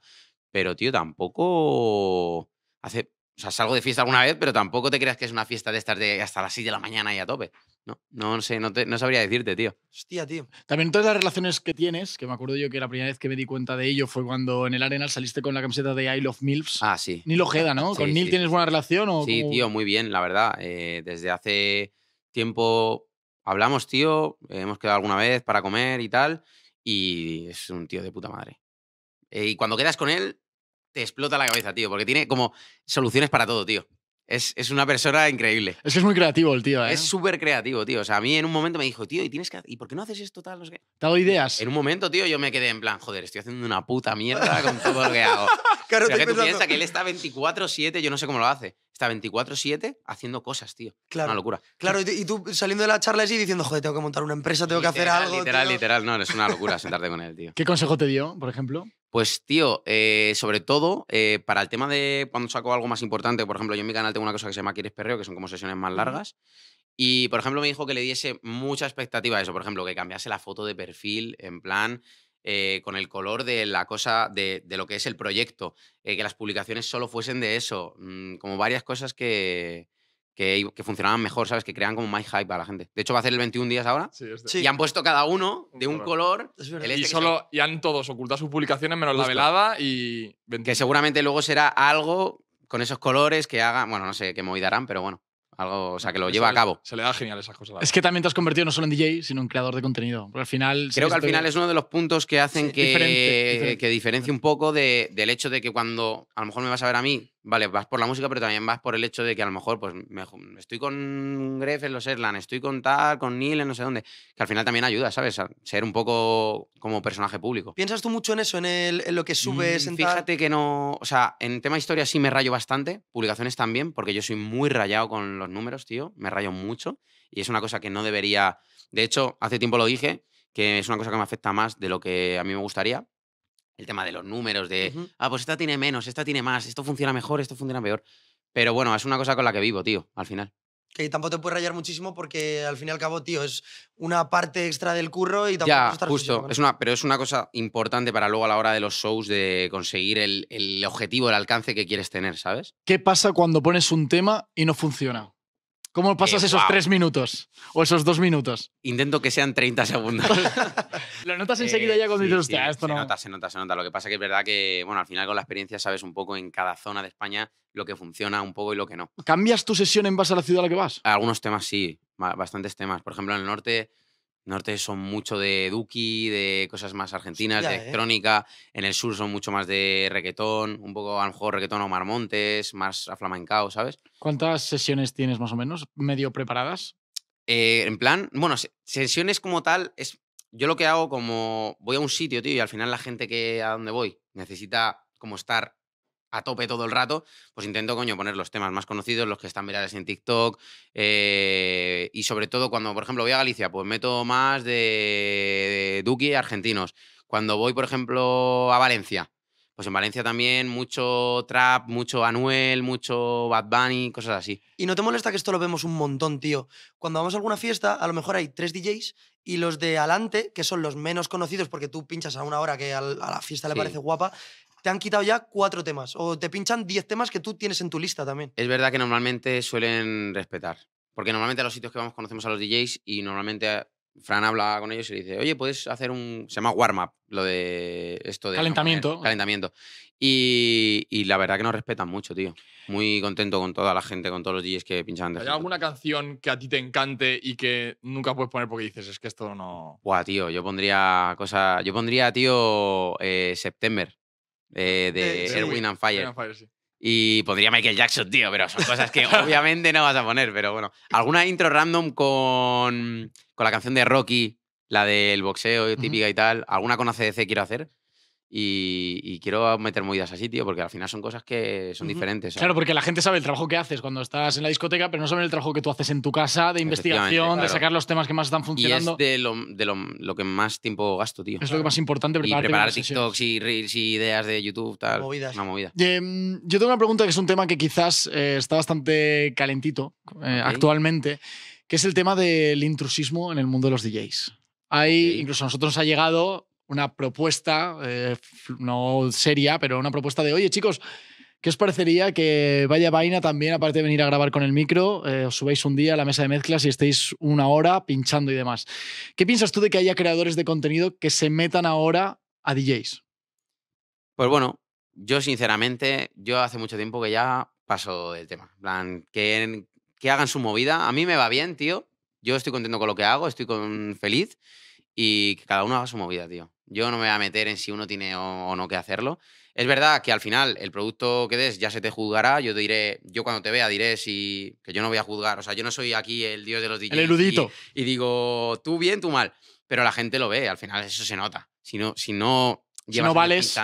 B: Pero, tío, tampoco hace, o sea, salgo de fiesta alguna vez, pero tampoco te creas que es una fiesta de estar de hasta las 6 de la mañana y a tope. No, no sé, no, sabría decirte, tío.
D: Hostia, tío. También todas las relaciones que tienes, que me acuerdo yo que la primera vez que me di cuenta de ello fue cuando en el Arenal saliste con la camiseta de Isle of Milfs. Ah, sí. Nil Ojeda, ¿no? ¿Con Nil tienes buena relación? O sí, tío,
B: muy bien, la verdad. Eh, desde hace tiempo hablamos, tío, hemos quedado alguna vez para comer y tal, y es un tío de puta madre. Eh, y cuando quedas con él, te explota la cabeza, tío, porque tiene como soluciones para todo, tío. Es, es una persona increíble.
D: Es que es muy creativo el tío, ¿eh? Es
B: súper creativo, tío. O sea, a mí en un momento me dijo, tío, ¿y, tienes que, ¿y por qué no haces esto tal? ¿Te ha dado ideas? En un momento, tío, yo me quedé en plan, joder, estoy haciendo una puta mierda <laughs> con todo lo que hago. claro, Pero que tú piensas que él está 24-7, yo no sé cómo lo hace. Está 24-7 haciendo cosas, tío. Claro. Una locura. Claro, y tú saliendo de la charla
A: y diciendo, joder, tengo que montar una empresa, tengo que hacer algo.
B: Literal, literal, no, es una locura sentarte con él, tío. ¿Qué
A: consejo te dio, por ejemplo?
B: Pues tío, eh, sobre todo eh, para el tema de cuando saco algo más importante, por ejemplo, yo en mi canal tengo una cosa que se llama Quieres Perreo, que son como sesiones más largas. Y por ejemplo, me dijo que le diese mucha expectativa a eso. Por ejemplo, que cambiase la foto de perfil, en plan, eh, con el color de la cosa, de, lo que es el proyecto. que las publicaciones solo fuesen de eso. Mm, como varias cosas que, que, funcionaban mejor, ¿sabes? Que crean como más hype a la gente. De hecho, va a hacer el 21 días ahora. Y han puesto cada uno de un, color. y, este solo, han todos ocultado sus publicaciones menos la velada y... Que seguramente luego será algo con esos colores que haga… bueno, no sé qué movidarán, pero bueno. Algo, o sea, que lo lleva a cabo. Se le da genial esas cosas. Es que también
D: te has convertido no solo en DJ, sino en creador de contenido. Creo que al final es
B: uno de los puntos que hacen que, diferencie un poco del hecho de que cuando a lo mejor me vas a ver a mí vale, vas por la música, pero también vas por el hecho de que a lo mejor, pues, estoy con Gref en los Erland, estoy con tal, con Neil en no sé dónde, que al final también ayuda, ¿sabes? ser un poco como personaje público. ¿Piensas tú mucho en eso, en, lo que subes? Mm, en tal...? fíjate que no, o sea, en tema historia sí me rayo bastante, publicaciones también, porque yo soy muy rayado con los números, tío, me rayo mucho, y es una cosa que no debería, de hecho, hace tiempo lo dije, que es una cosa que me afecta más de lo que a mí me gustaría, el tema de los números, de, ah, pues esta tiene menos, esta tiene más, esto funciona mejor, esto funciona peor. Pero bueno, es una cosa con la que vivo, tío, al final.
A: Que tampoco te puedes rayar muchísimo porque al fin y al cabo, tío, es una parte extra del curro y tampoco ya, justo.
B: es una, pero es una cosa importante para luego a la hora de los shows de conseguir el, el objetivo, el alcance que quieres tener, ¿sabes?
D: ¿Qué pasa cuando pones un tema y no funciona? ¿Cómo pasas eh, esos tres minutos
B: o esos dos minutos? Intento que sean 30 segundos. <laughs> ¿Lo notas enseguida ya cuando eh, dices, hostia, esto no... se Nota, se nota, se nota. Lo que pasa es que es verdad que, bueno, al final con la experiencia sabes un poco en cada zona de España lo que funciona un poco y lo que no. ¿Cambias tu sesión en base a la ciudad a la que vas? Algunos temas sí, bastantes temas. Por ejemplo, en el norte norte son mucho de Duki, de cosas más pues argentinas, de ¿eh? electrónica. En el sur son mucho más de reggaetón, un poco a lo mejor reggaetón o marmontes, más aflamencao, ¿sabes?
D: ¿Cuántas sesiones tienes más o menos medio preparadas?
B: Eh, en plan, bueno, sesiones como tal, es, yo lo que hago como voy a un sitio, tío, y al final la gente que a donde voy necesita como estar a tope todo el rato, pues intento, coño, poner los temas más conocidos, los que están virales en TikTok. Eh, y sobre todo cuando, por ejemplo, voy a Galicia, pues meto más de, Duque Duki argentinos. Cuando voy, por ejemplo, a Valencia, pues en Valencia también mucho trap, mucho Anuel, mucho Bad Bunny, cosas así.
A: Y no te molesta que esto lo vemos un montón, tío. Cuando vamos a alguna fiesta, a lo mejor hay tres DJs y los de adelante, que son los menos conocidos porque tú pinchas a una hora que a la fiesta le parece guapa, te han quitado ya cuatro temas o te pinchan diez temas que tú tienes en tu lista
B: también. Es verdad que normalmente suelen respetar, porque normalmente a los sitios que vamos conocemos a los DJs y normalmente Fran habla con ellos y le dice, oye, puedes hacer un... Se llama warm-up, lo de esto de... Calentamiento. calentamiento. Y, la verdad que nos respetan mucho, tío. Muy contento con toda la gente, con todos los DJs que pinchan ¿Hay
C: alguna canción que a ti te encante y que nunca puedes poner porque dices, es que esto no...
B: Buah, tío, yo pondría cosa... Yo pondría, tío, eh, September eh, eh, de Erwin and Fire. Y pondría Michael Jackson, tío, pero son cosas que obviamente no vas a poner, pero bueno. ¿Alguna intro random con, con la canción de Rocky, la del boxeo típica y tal? ¿Alguna con ACDC quiero hacer? Y, quiero meter movidas así, tío, porque al final son cosas que son diferentes. ¿eh? Claro, porque la gente
D: sabe el trabajo que haces cuando estás en la discoteca, pero no saben el trabajo que tú haces en tu casa, de investigación, de sacar los temas que más están funcionando. Y
B: es de lo, que más tiempo gasto, tío. Es lo que
D: más importante, preparar. Y preparar
B: TikToks y Reels y ideas de YouTube, tal. Movidas. Una movida.
D: Em, yo tengo una pregunta que es un tema que quizás eh, está bastante calentito eh, actualmente, que es el tema del intrusismo en el mundo de los DJs. Hay, incluso a nosotros ha llegado una propuesta, eh, no seria, pero una propuesta de, oye chicos, ¿qué os parecería que vaya vaina también, aparte de venir a grabar con el micro, eh, os subáis un día a la mesa de mezclas y estéis una hora pinchando y demás? ¿Qué piensas tú de que haya creadores de contenido que se metan ahora a DJs?
B: Pues bueno, yo sinceramente, yo hace mucho tiempo que ya paso del tema. plan, que, que hagan su movida. A mí me va bien, tío. Yo estoy contento con lo que hago, estoy con, feliz y que cada uno haga su movida, tío. Yo no me voy a meter en si uno tiene o, no que hacerlo. Es verdad que al final el producto que des ya se te juzgará. Yo diré, yo cuando te vea diré si. que yo no voy a juzgar. O sea, yo no soy aquí el dios de los DJs. El erudito. Y, digo, tú bien, tú mal. Pero la gente lo ve, al final eso se nota. Si no, si no llevas si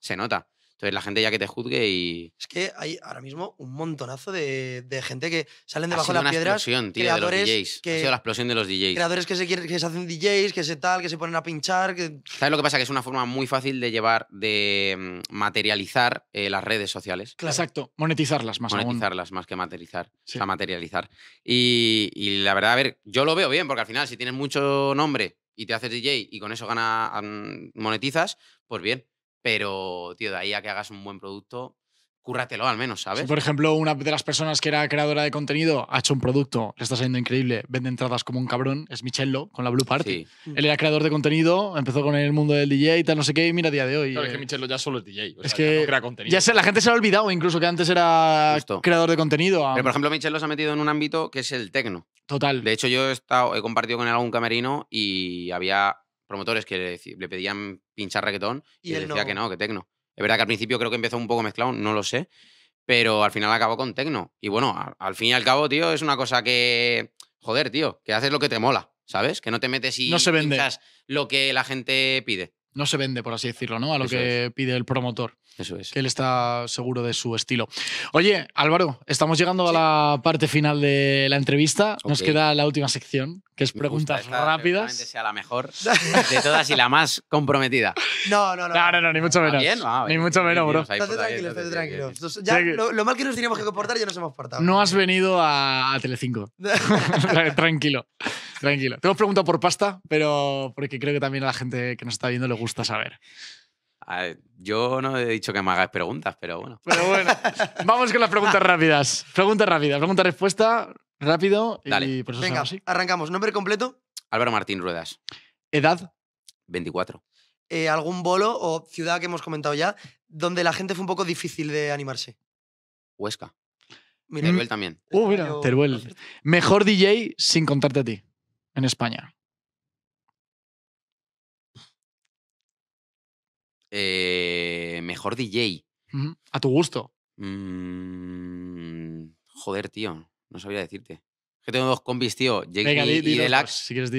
B: se nota. Entonces la gente ya que te juzgue y. Es
A: que hay ahora mismo un montonazo de, gente que salen debajo de las piedras. Tío, creadores de los Que, ha la
B: explosión de los DJs. Creadores
A: que se, que se hacen DJs, que se tal, que se ponen a pinchar. ¿Sabes
B: lo que pasa? Que es una forma muy fácil de llevar, de mm, materializar eh, las redes sociales. Claro.
A: Exacto,
D: monetizarlas más Monetizarlas
B: más que materializar. materializar. Y, la verdad, a ver, yo lo veo bien, porque al final, si tienes mucho nombre y te haces DJ y con eso gana, mm, monetizas, pues bien. Pero, tío, de ahí a que hagas un buen producto, cúrratelo al menos, ¿sabes? por ejemplo, una
D: de las personas que era creadora de contenido ha hecho un producto, le está saliendo increíble, vende entradas como un cabrón, es Michello con la Blue Party. Mm. Él era creador de contenido, empezó con el mundo del DJ y tal, no sé qué, y mira a día de
B: hoy. es que eh, Michello ya solo es DJ, es que crea contenido. Ya sé, la
D: gente se ha olvidado, incluso que antes era creador de contenido. por ejemplo,
B: Michello se ha metido en un ámbito que es el tecno. Total. De hecho, yo he, he compartido con él algún camerino y había promotores que le, pedían pinchar reggaetón y, decía que no, que tecno. Es verdad que al principio creo que empezó un poco mezclado, no lo sé, pero al final acabó con tecno. Y bueno, al, fin y al cabo, tío, es una cosa que, joder, tío, que haces lo que te mola, ¿sabes? Que no te metes y no se vende. lo que la gente pide
D: no se vende, por así decirlo, ¿no? A lo que pide el promotor. Eso es. Que él está seguro de su estilo. Oye, Álvaro, estamos llegando a la parte final de la entrevista. Nos queda la última sección, que es
B: preguntas rápidas. sea la mejor <laughs> de todas y la más comprometida. No, no, no. No, no, no ni mucho ah, menos. ni mucho menos, bro. Estate tranquilo, estate tranquilo. lo, mal que nos teníamos que comportar
A: ya nos hemos portado.
D: No has venido a, a Telecinco. <laughs> <laughs> tranquilo. Tranquilo. Te hemos preguntado por pasta, pero porque creo que también a la gente que nos está viendo le gusta saber.
B: yo no he dicho que me hagáis preguntas, pero bueno. Pero bueno, <laughs> vamos con las preguntas
D: rápidas.
A: Preguntas rápidas, pregunta-respuesta, rápido.
D: Dale. por pues eso Venga,
A: así. arrancamos. ¿Nombre completo?
B: Álvaro Martín Ruedas. ¿Edad? 24.
A: Eh, ¿Algún bolo o ciudad que hemos comentado ya donde la gente fue un poco difícil de animarse?
B: Huesca. Teruel también.
D: Uh, Teruel. Mejor DJ sin contarte a ti en España?
B: Eh, mejor DJ.
D: A tu gusto.
B: Mm, joder, tío. No sabría decirte. Que tengo dos combis, tío. y, pues, Delac.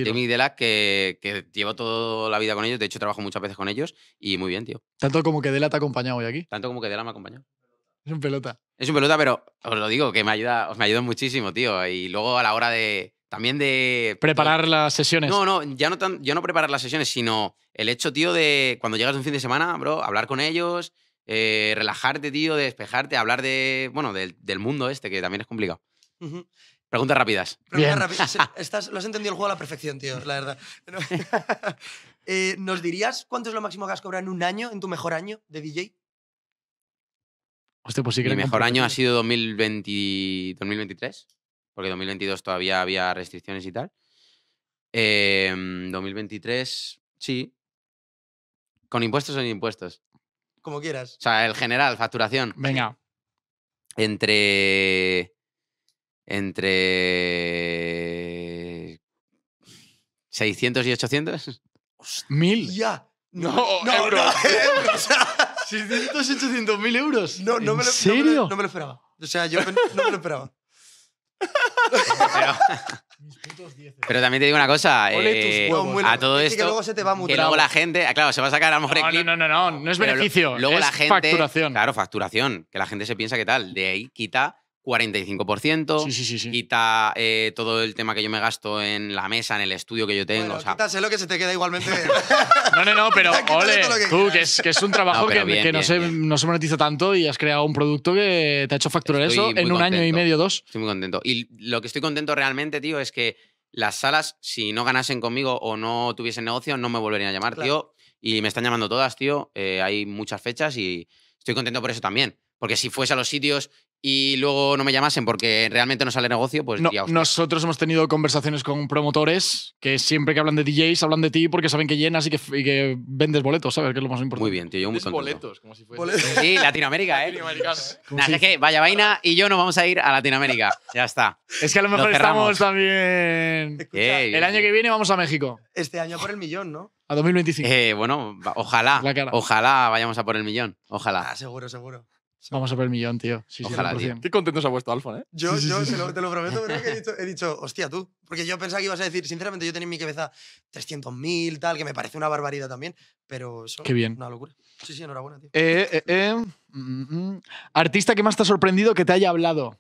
B: Jamie y Delac, que, llevo toda la vida con ellos. De hecho, trabajo muchas veces con ellos. Y muy bien, tío.
D: Tanto como que Dela te ha acompañado hoy aquí.
B: Tanto como que Dela me ha acompañado. Es un pelota. Es un pelota, pero os lo digo, que me ayuda, os me ayuda muchísimo, tío. Y luego a la hora de, también de... Preparar las sesiones. No, no, ya no, tan, no preparar las sesiones, sino el hecho, tío, de cuando llegas un fin de semana, bro, hablar con ellos, eh, relajarte, tío, despejarte, hablar de, bueno, del, mundo este, que también es complicado. Preguntas rápidas. Preguntas
A: rápidas. <laughs> lo has entendido el juego a la perfección, tío, la verdad. <laughs> Eh, ¿Nos dirías cuánto es lo máximo que has cobrado en un año, en tu mejor año de DJ?
B: Hostia, pues que Mi mejor año ha sido 2023 porque 2022 todavía había restricciones y tal. Eh, em, 2023, sí. ¿Con impuestos o sin impuestos? Como quieras. O sea, el general, facturación. Venga. Entre. Entre. 600 y 800.
A: ¿Mil? Ya. No, no, no 600, 800 <laughs> <laughs> mil euros. No, ¿En me lo, serio? No, me no me lo esperaba. O sea, yo no me lo esperaba. Pero,
B: pero también te digo una cosa. Eh, a todo esto. Que luego se te va luego la gente. Ah, claro, se va a sacar a mejor no, No, no, no,
D: no, no es beneficio. es Facturación.
B: Claro, facturación. Que la gente se piensa que tal. De ahí quita 45%, sí, sí, sí, quita eh, todo el tema que yo me gasto en la mesa, en el estudio que yo tengo.
A: lo que se te queda igualmente. <laughs>
B: no, no, no, pero <laughs> ole, tú, que es,
D: un trabajo que, no, se, monetiza tanto y has creado un producto que te ha hecho facturar eso en un año y medio, dos.
B: Estoy muy contento. Y lo que estoy contento realmente, tío, es que las salas, si no ganasen conmigo o no tuviesen negocio, no me volverían a llamar, tío. Y me están llamando todas, tío. Eh, hay muchas fechas y estoy contento por eso también. Porque si fuese a los sitios y luego no me llamasen porque realmente no sale negocio, pues no,
D: Nosotros hemos tenido conversaciones con promotores que siempre que hablan de DJs hablan de ti porque saben que llenas y que, vendes boletos, ¿sabes? Que es lo más importante.
B: Muy bien, tío, yo muy contento. boletos, como si fuese. Sí, Latinoamérica, ¿eh? Nah, <laughs> es que vaya vaina y yo nos vamos a ir a Latinoamérica. Ya está. Es que a lo mejor estamos
C: también.
B: el año que
D: viene vamos a México. Este
A: año por el millón, ¿no?
B: A 2025. Eh, bueno, ojalá. Ojalá vayamos a por el millón. Ojalá. Ah,
A: seguro, seguro.
D: Vamos a ver el millón, tío. Sí, Ojalá, sí, Qué contento se ha puesto Alfon, ¿eh? Yo, yo
A: te, lo, prometo, he dicho, hostia, tú. Porque yo pensaba que ibas a decir, sinceramente, yo tenía en mi cabeza 300.000, tal, que me parece una barbaridad también, pero eso Qué bien. una locura. Sí, sí, enhorabuena,
B: tío.
D: Eh, eh, eh, mm, mm, mm. Artista que más te ha sorprendido que te haya hablado.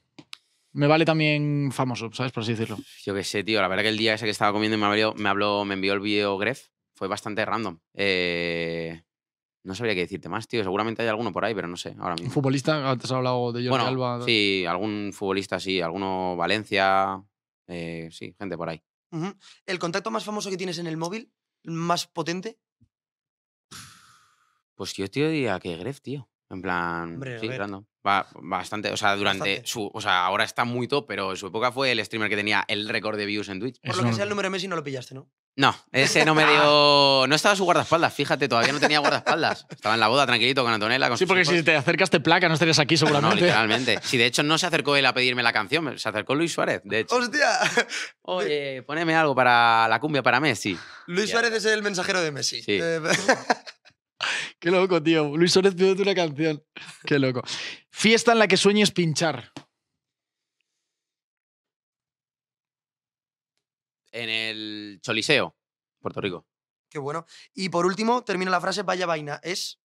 D: Me vale también famoso, ¿sabes? Por así decirlo.
B: Yo qué sé, tío. La verdad que el día ese que estaba comiendo y me, habló, me, habló, me envió el vídeo Gref, fue bastante random. Eh no sabría qué decirte más, tío. Seguramente hay alguno por ahí, pero no sé, ahora mismo.
D: ¿Futbolista? Antes has hablado de Jordi Alba.
B: Sí, algún futbolista, sí. Alguno Valencia. Eh, sí, gente por ahí.
A: ¿El contacto más famoso que tienes en el móvil? ¿Más potente?
B: Pues yo, tío, diría que Gref, tío. En plan, sí, bastante, o sea, durante su, o sea, ahora está muy top, pero en su época fue el streamer que tenía el récord de views en Twitch. Por lo que sea el número de Messi no lo pillaste, ¿no? No, ese no me <laughs> ah. dio. No estaba su guardaespaldas, fíjate, todavía no
A: tenía guardaespaldas.
B: Estaba en la boda tranquilito con Antonella. sí, porque si
D: te acercas te placa, no estarías aquí seguramente. No, literalmente.
B: Si de hecho no se acercó él a pedirme la canción, se acercó Luis Suárez, de hecho. ¡Hostia! Oye, poneme algo para la cumbia para Messi.
A: Luis Suárez es el mensajero de Messi. Eh, <laughs>
B: Qué loco,
D: tío. Luis Suárez pide una canción. Qué loco. Fiesta en la que sueñes pinchar.
B: en el Choliseo, Puerto Rico.
A: Qué bueno. Y por último, termino la frase, vaya vaina, es...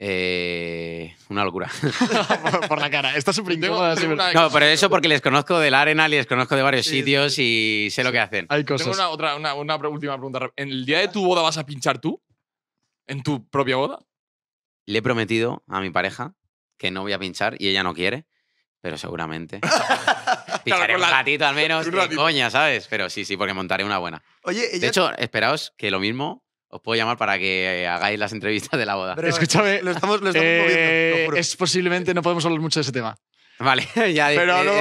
B: Eh, una locura. <laughs> por, la cara. Está súper No, pero eso <laughs> porque les conozco del Arena, y les conozco de varios sitios y sé lo que hacen. Hay Tengo
C: otra, una última pregunta. ¿En el día de tu boda vas a pinchar tú? ¿En tu propia boda?
B: Le he prometido a mi pareja que no voy a pinchar y ella no quiere, pero seguramente. <laughs> Picharé un ratito al menos, coña, ¿sabes? Pero sí, sí, porque montaré una buena. Oye, De hecho, esperaos que lo mismo os puedo llamar para que eh, hagáis las entrevistas de la boda. Escúchame.
D: Lo estamos, eh, moviendo. Es posiblemente, no podemos hablar mucho de ese tema.
B: Vale, <laughs> ya
D: Pero no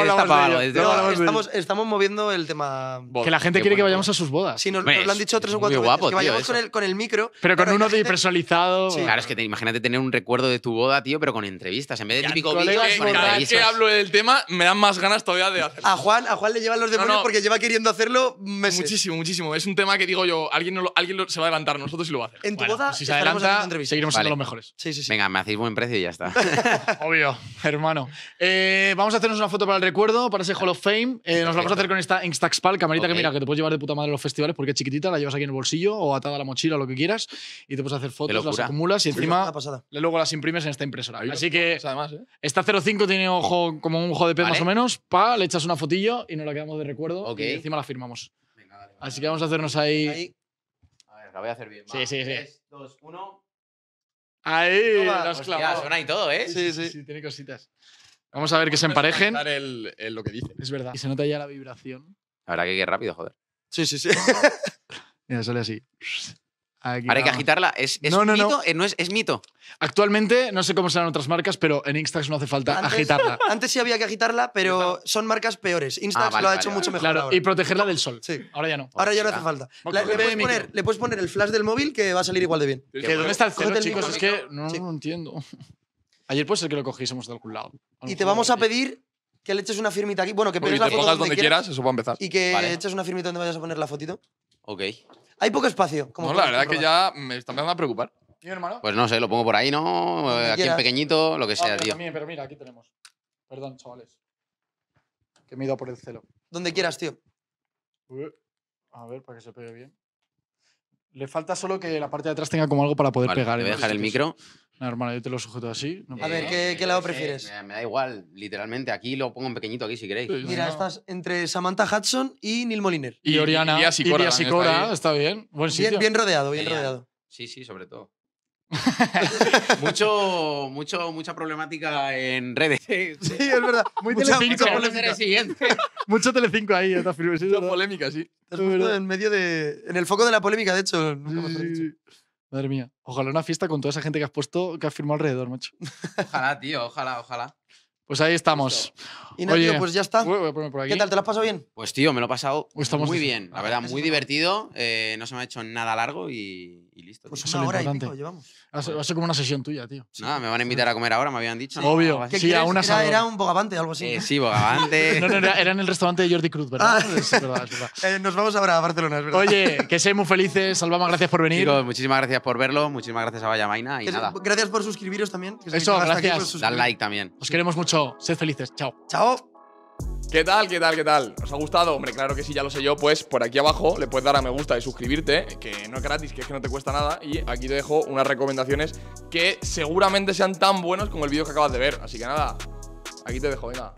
D: eh, eh, estamos,
A: estamos moviendo el tema. que la gente quiere que vayamos
D: a sus bodas.
B: Sí, nos, lo han dicho tres o cuatro veces. que vayamos con, el,
A: con el micro. Pero con uno de
B: personalizado. Sí. Claro, es que imagínate tener un recuerdo de tu boda, tío, pero con entrevistas. En vez de típico vídeo, este Cada vez que
C: hablo del tema, me dan más ganas todavía de hacerlo.
A: A
B: Juan, a Juan le llevan los demonios
C: porque lleva queriendo hacerlo Muchísimo, muchísimo. Es un tema que digo yo, alguien, alguien se va a levantar nosotros y lo va a hacer. En tu boda, pues si se adelanta, seguiremos siendo los
B: mejores. Sí, sí, sí. Venga, me hacéis buen precio y ya está.
C: <laughs> <laughs>
D: Obvio, hermano. Eh, eh, vamos a hacernos una foto para el recuerdo, para ese Hall of Fame. Eh, nos la vamos a hacer con esta Pal camarita que mira, que te puedes llevar de puta madre a los festivales porque es chiquitita, la llevas aquí en el bolsillo o atada a la mochila, lo que quieras, y te puedes hacer fotos, las acumulas y encima luego las imprimes en esta impresora. Así que ¿eh? esta 05 tiene ojo como un ojo de pez más o menos, pa, le echas una fotillo y nos la quedamos de recuerdo y encima la firmamos. Así que vamos a hacernos ahí.
B: A ver, la voy a hacer bien.
D: sí, sí. 3,
B: 2, 1. Ahí, Toma, los Suena y todo, ¿eh? Sí, sí. Sí, tiene cositas.
D: Vamos a ver que se emparejen. lo que Es verdad. Y se nota ya la vibración. Habrá que ir rápido, joder. Sí, sí, sí. <laughs> Mira, sale así. Ahora hay que agitarla. ¿Es, no, mito? Eh, no. es, mito. Actualmente, no sé cómo serán otras marcas, pero en Instax no hace falta agitarla.
A: <laughs> Antes sí había que agitarla, pero son marcas peores. Instax ah, lo ha hecho mucho mejor. Claro, y
D: protegerla del sol. Sí. Ahora ya no.
A: Ahora ya no hace falta. Le, puedes poner, el flash del móvil que va a salir igual de bien. ¿Dónde está el cero, chicos? Es que no, lo no entiendo. Ayer puede ser que lo cogiésemos de algún lado. Y te vamos a pedir que le eches una firmita aquí. Bueno, que pegues la foto donde, quieras, eso va a empezar. Y que eches una firmita donde vayas a poner la fotito.
B: Ok.
C: Hay poco espacio. Como no, la verdad que ya me está empezando a preocupar.
D: hermano?
B: Pues no sé, lo pongo por ahí, ¿no? Eh, aquí en pequeñito, lo que sea, ah, tío.
D: pero mira, aquí tenemos. Perdón, chavales.
A: Que me he ido por el celo. Donde quieras, tío.
D: A ver, para que se
B: pegue bien. Le falta solo que la parte de atrás tenga como algo para poder pegar. Voy dejar el micro
A: normal yo te lo
D: sujeto así.
B: a ver, ¿qué, lado prefieres? me da igual, literalmente. Aquí lo pongo en pequeñito, aquí si queréis. Mira,
A: estás entre Samantha Hudson y Neil Moliner. Y,
B: Oriana. Y Sicora. Está, está, bien. Buen sitio. Bien, rodeado, bien rodeado. Sí, sí, sobre todo. <laughs> mucho, mucho, mucha problemática en redes. Sí, es verdad. <laughs> Muy telecinco, Siguiente.
D: <laughs> mucho Telecinco ahí, está firme. Sí, polémica, sí. en medio de, en el foco de la polémica, de hecho. Madre mía. Ojalá una fiesta con toda esa gente que has puesto, que has firmado alrededor, macho. <laughs>
B: Ojalá, tío, ojalá, ojalá.
D: Pues ahí estamos. Y pues
B: ya está. ¿Qué tal? ¿Te lo has pasado bien? Pues tío, me lo he pasado muy bien. La verdad, muy divertido. Eh, no se me ha hecho nada largo y, y listo. Pues eso una hora y pico
D: llevamos. a ser como una sesión
B: tuya, tío. Sí. No, me van a invitar a comer ahora, me habían dicho. Obvio. sí, a una era, era, un bogavante o algo así. Eh, sí, bogavante. <laughs> no, no, era,
D: en el restaurante de Jordi Cruz, ¿verdad? Ah. <laughs> Eh, nos vamos ahora a Barcelona, es verdad. Oye,
B: que seáis muy felices. Salvama, gracias por venir. muchísimas gracias por verlo. Muchísimas gracias a Vaya Maina y nada.
C: Gracias
A: por suscribiros también.
B: Eso, gracias. Dad like también.
C: Os
D: queremos mucho. Sed felices. Chao. Chao.
C: ¿Qué tal? ¿Qué tal? ¿Qué tal? ¿Os ha gustado? Hombre, claro que sí, ya lo sé yo. Pues por aquí abajo le puedes dar a me gusta y suscribirte, que no es gratis, que es que no te cuesta nada. Y aquí te dejo unas recomendaciones que seguramente sean tan buenas como el vídeo que acabas de ver. Así que nada, aquí te dejo, venga.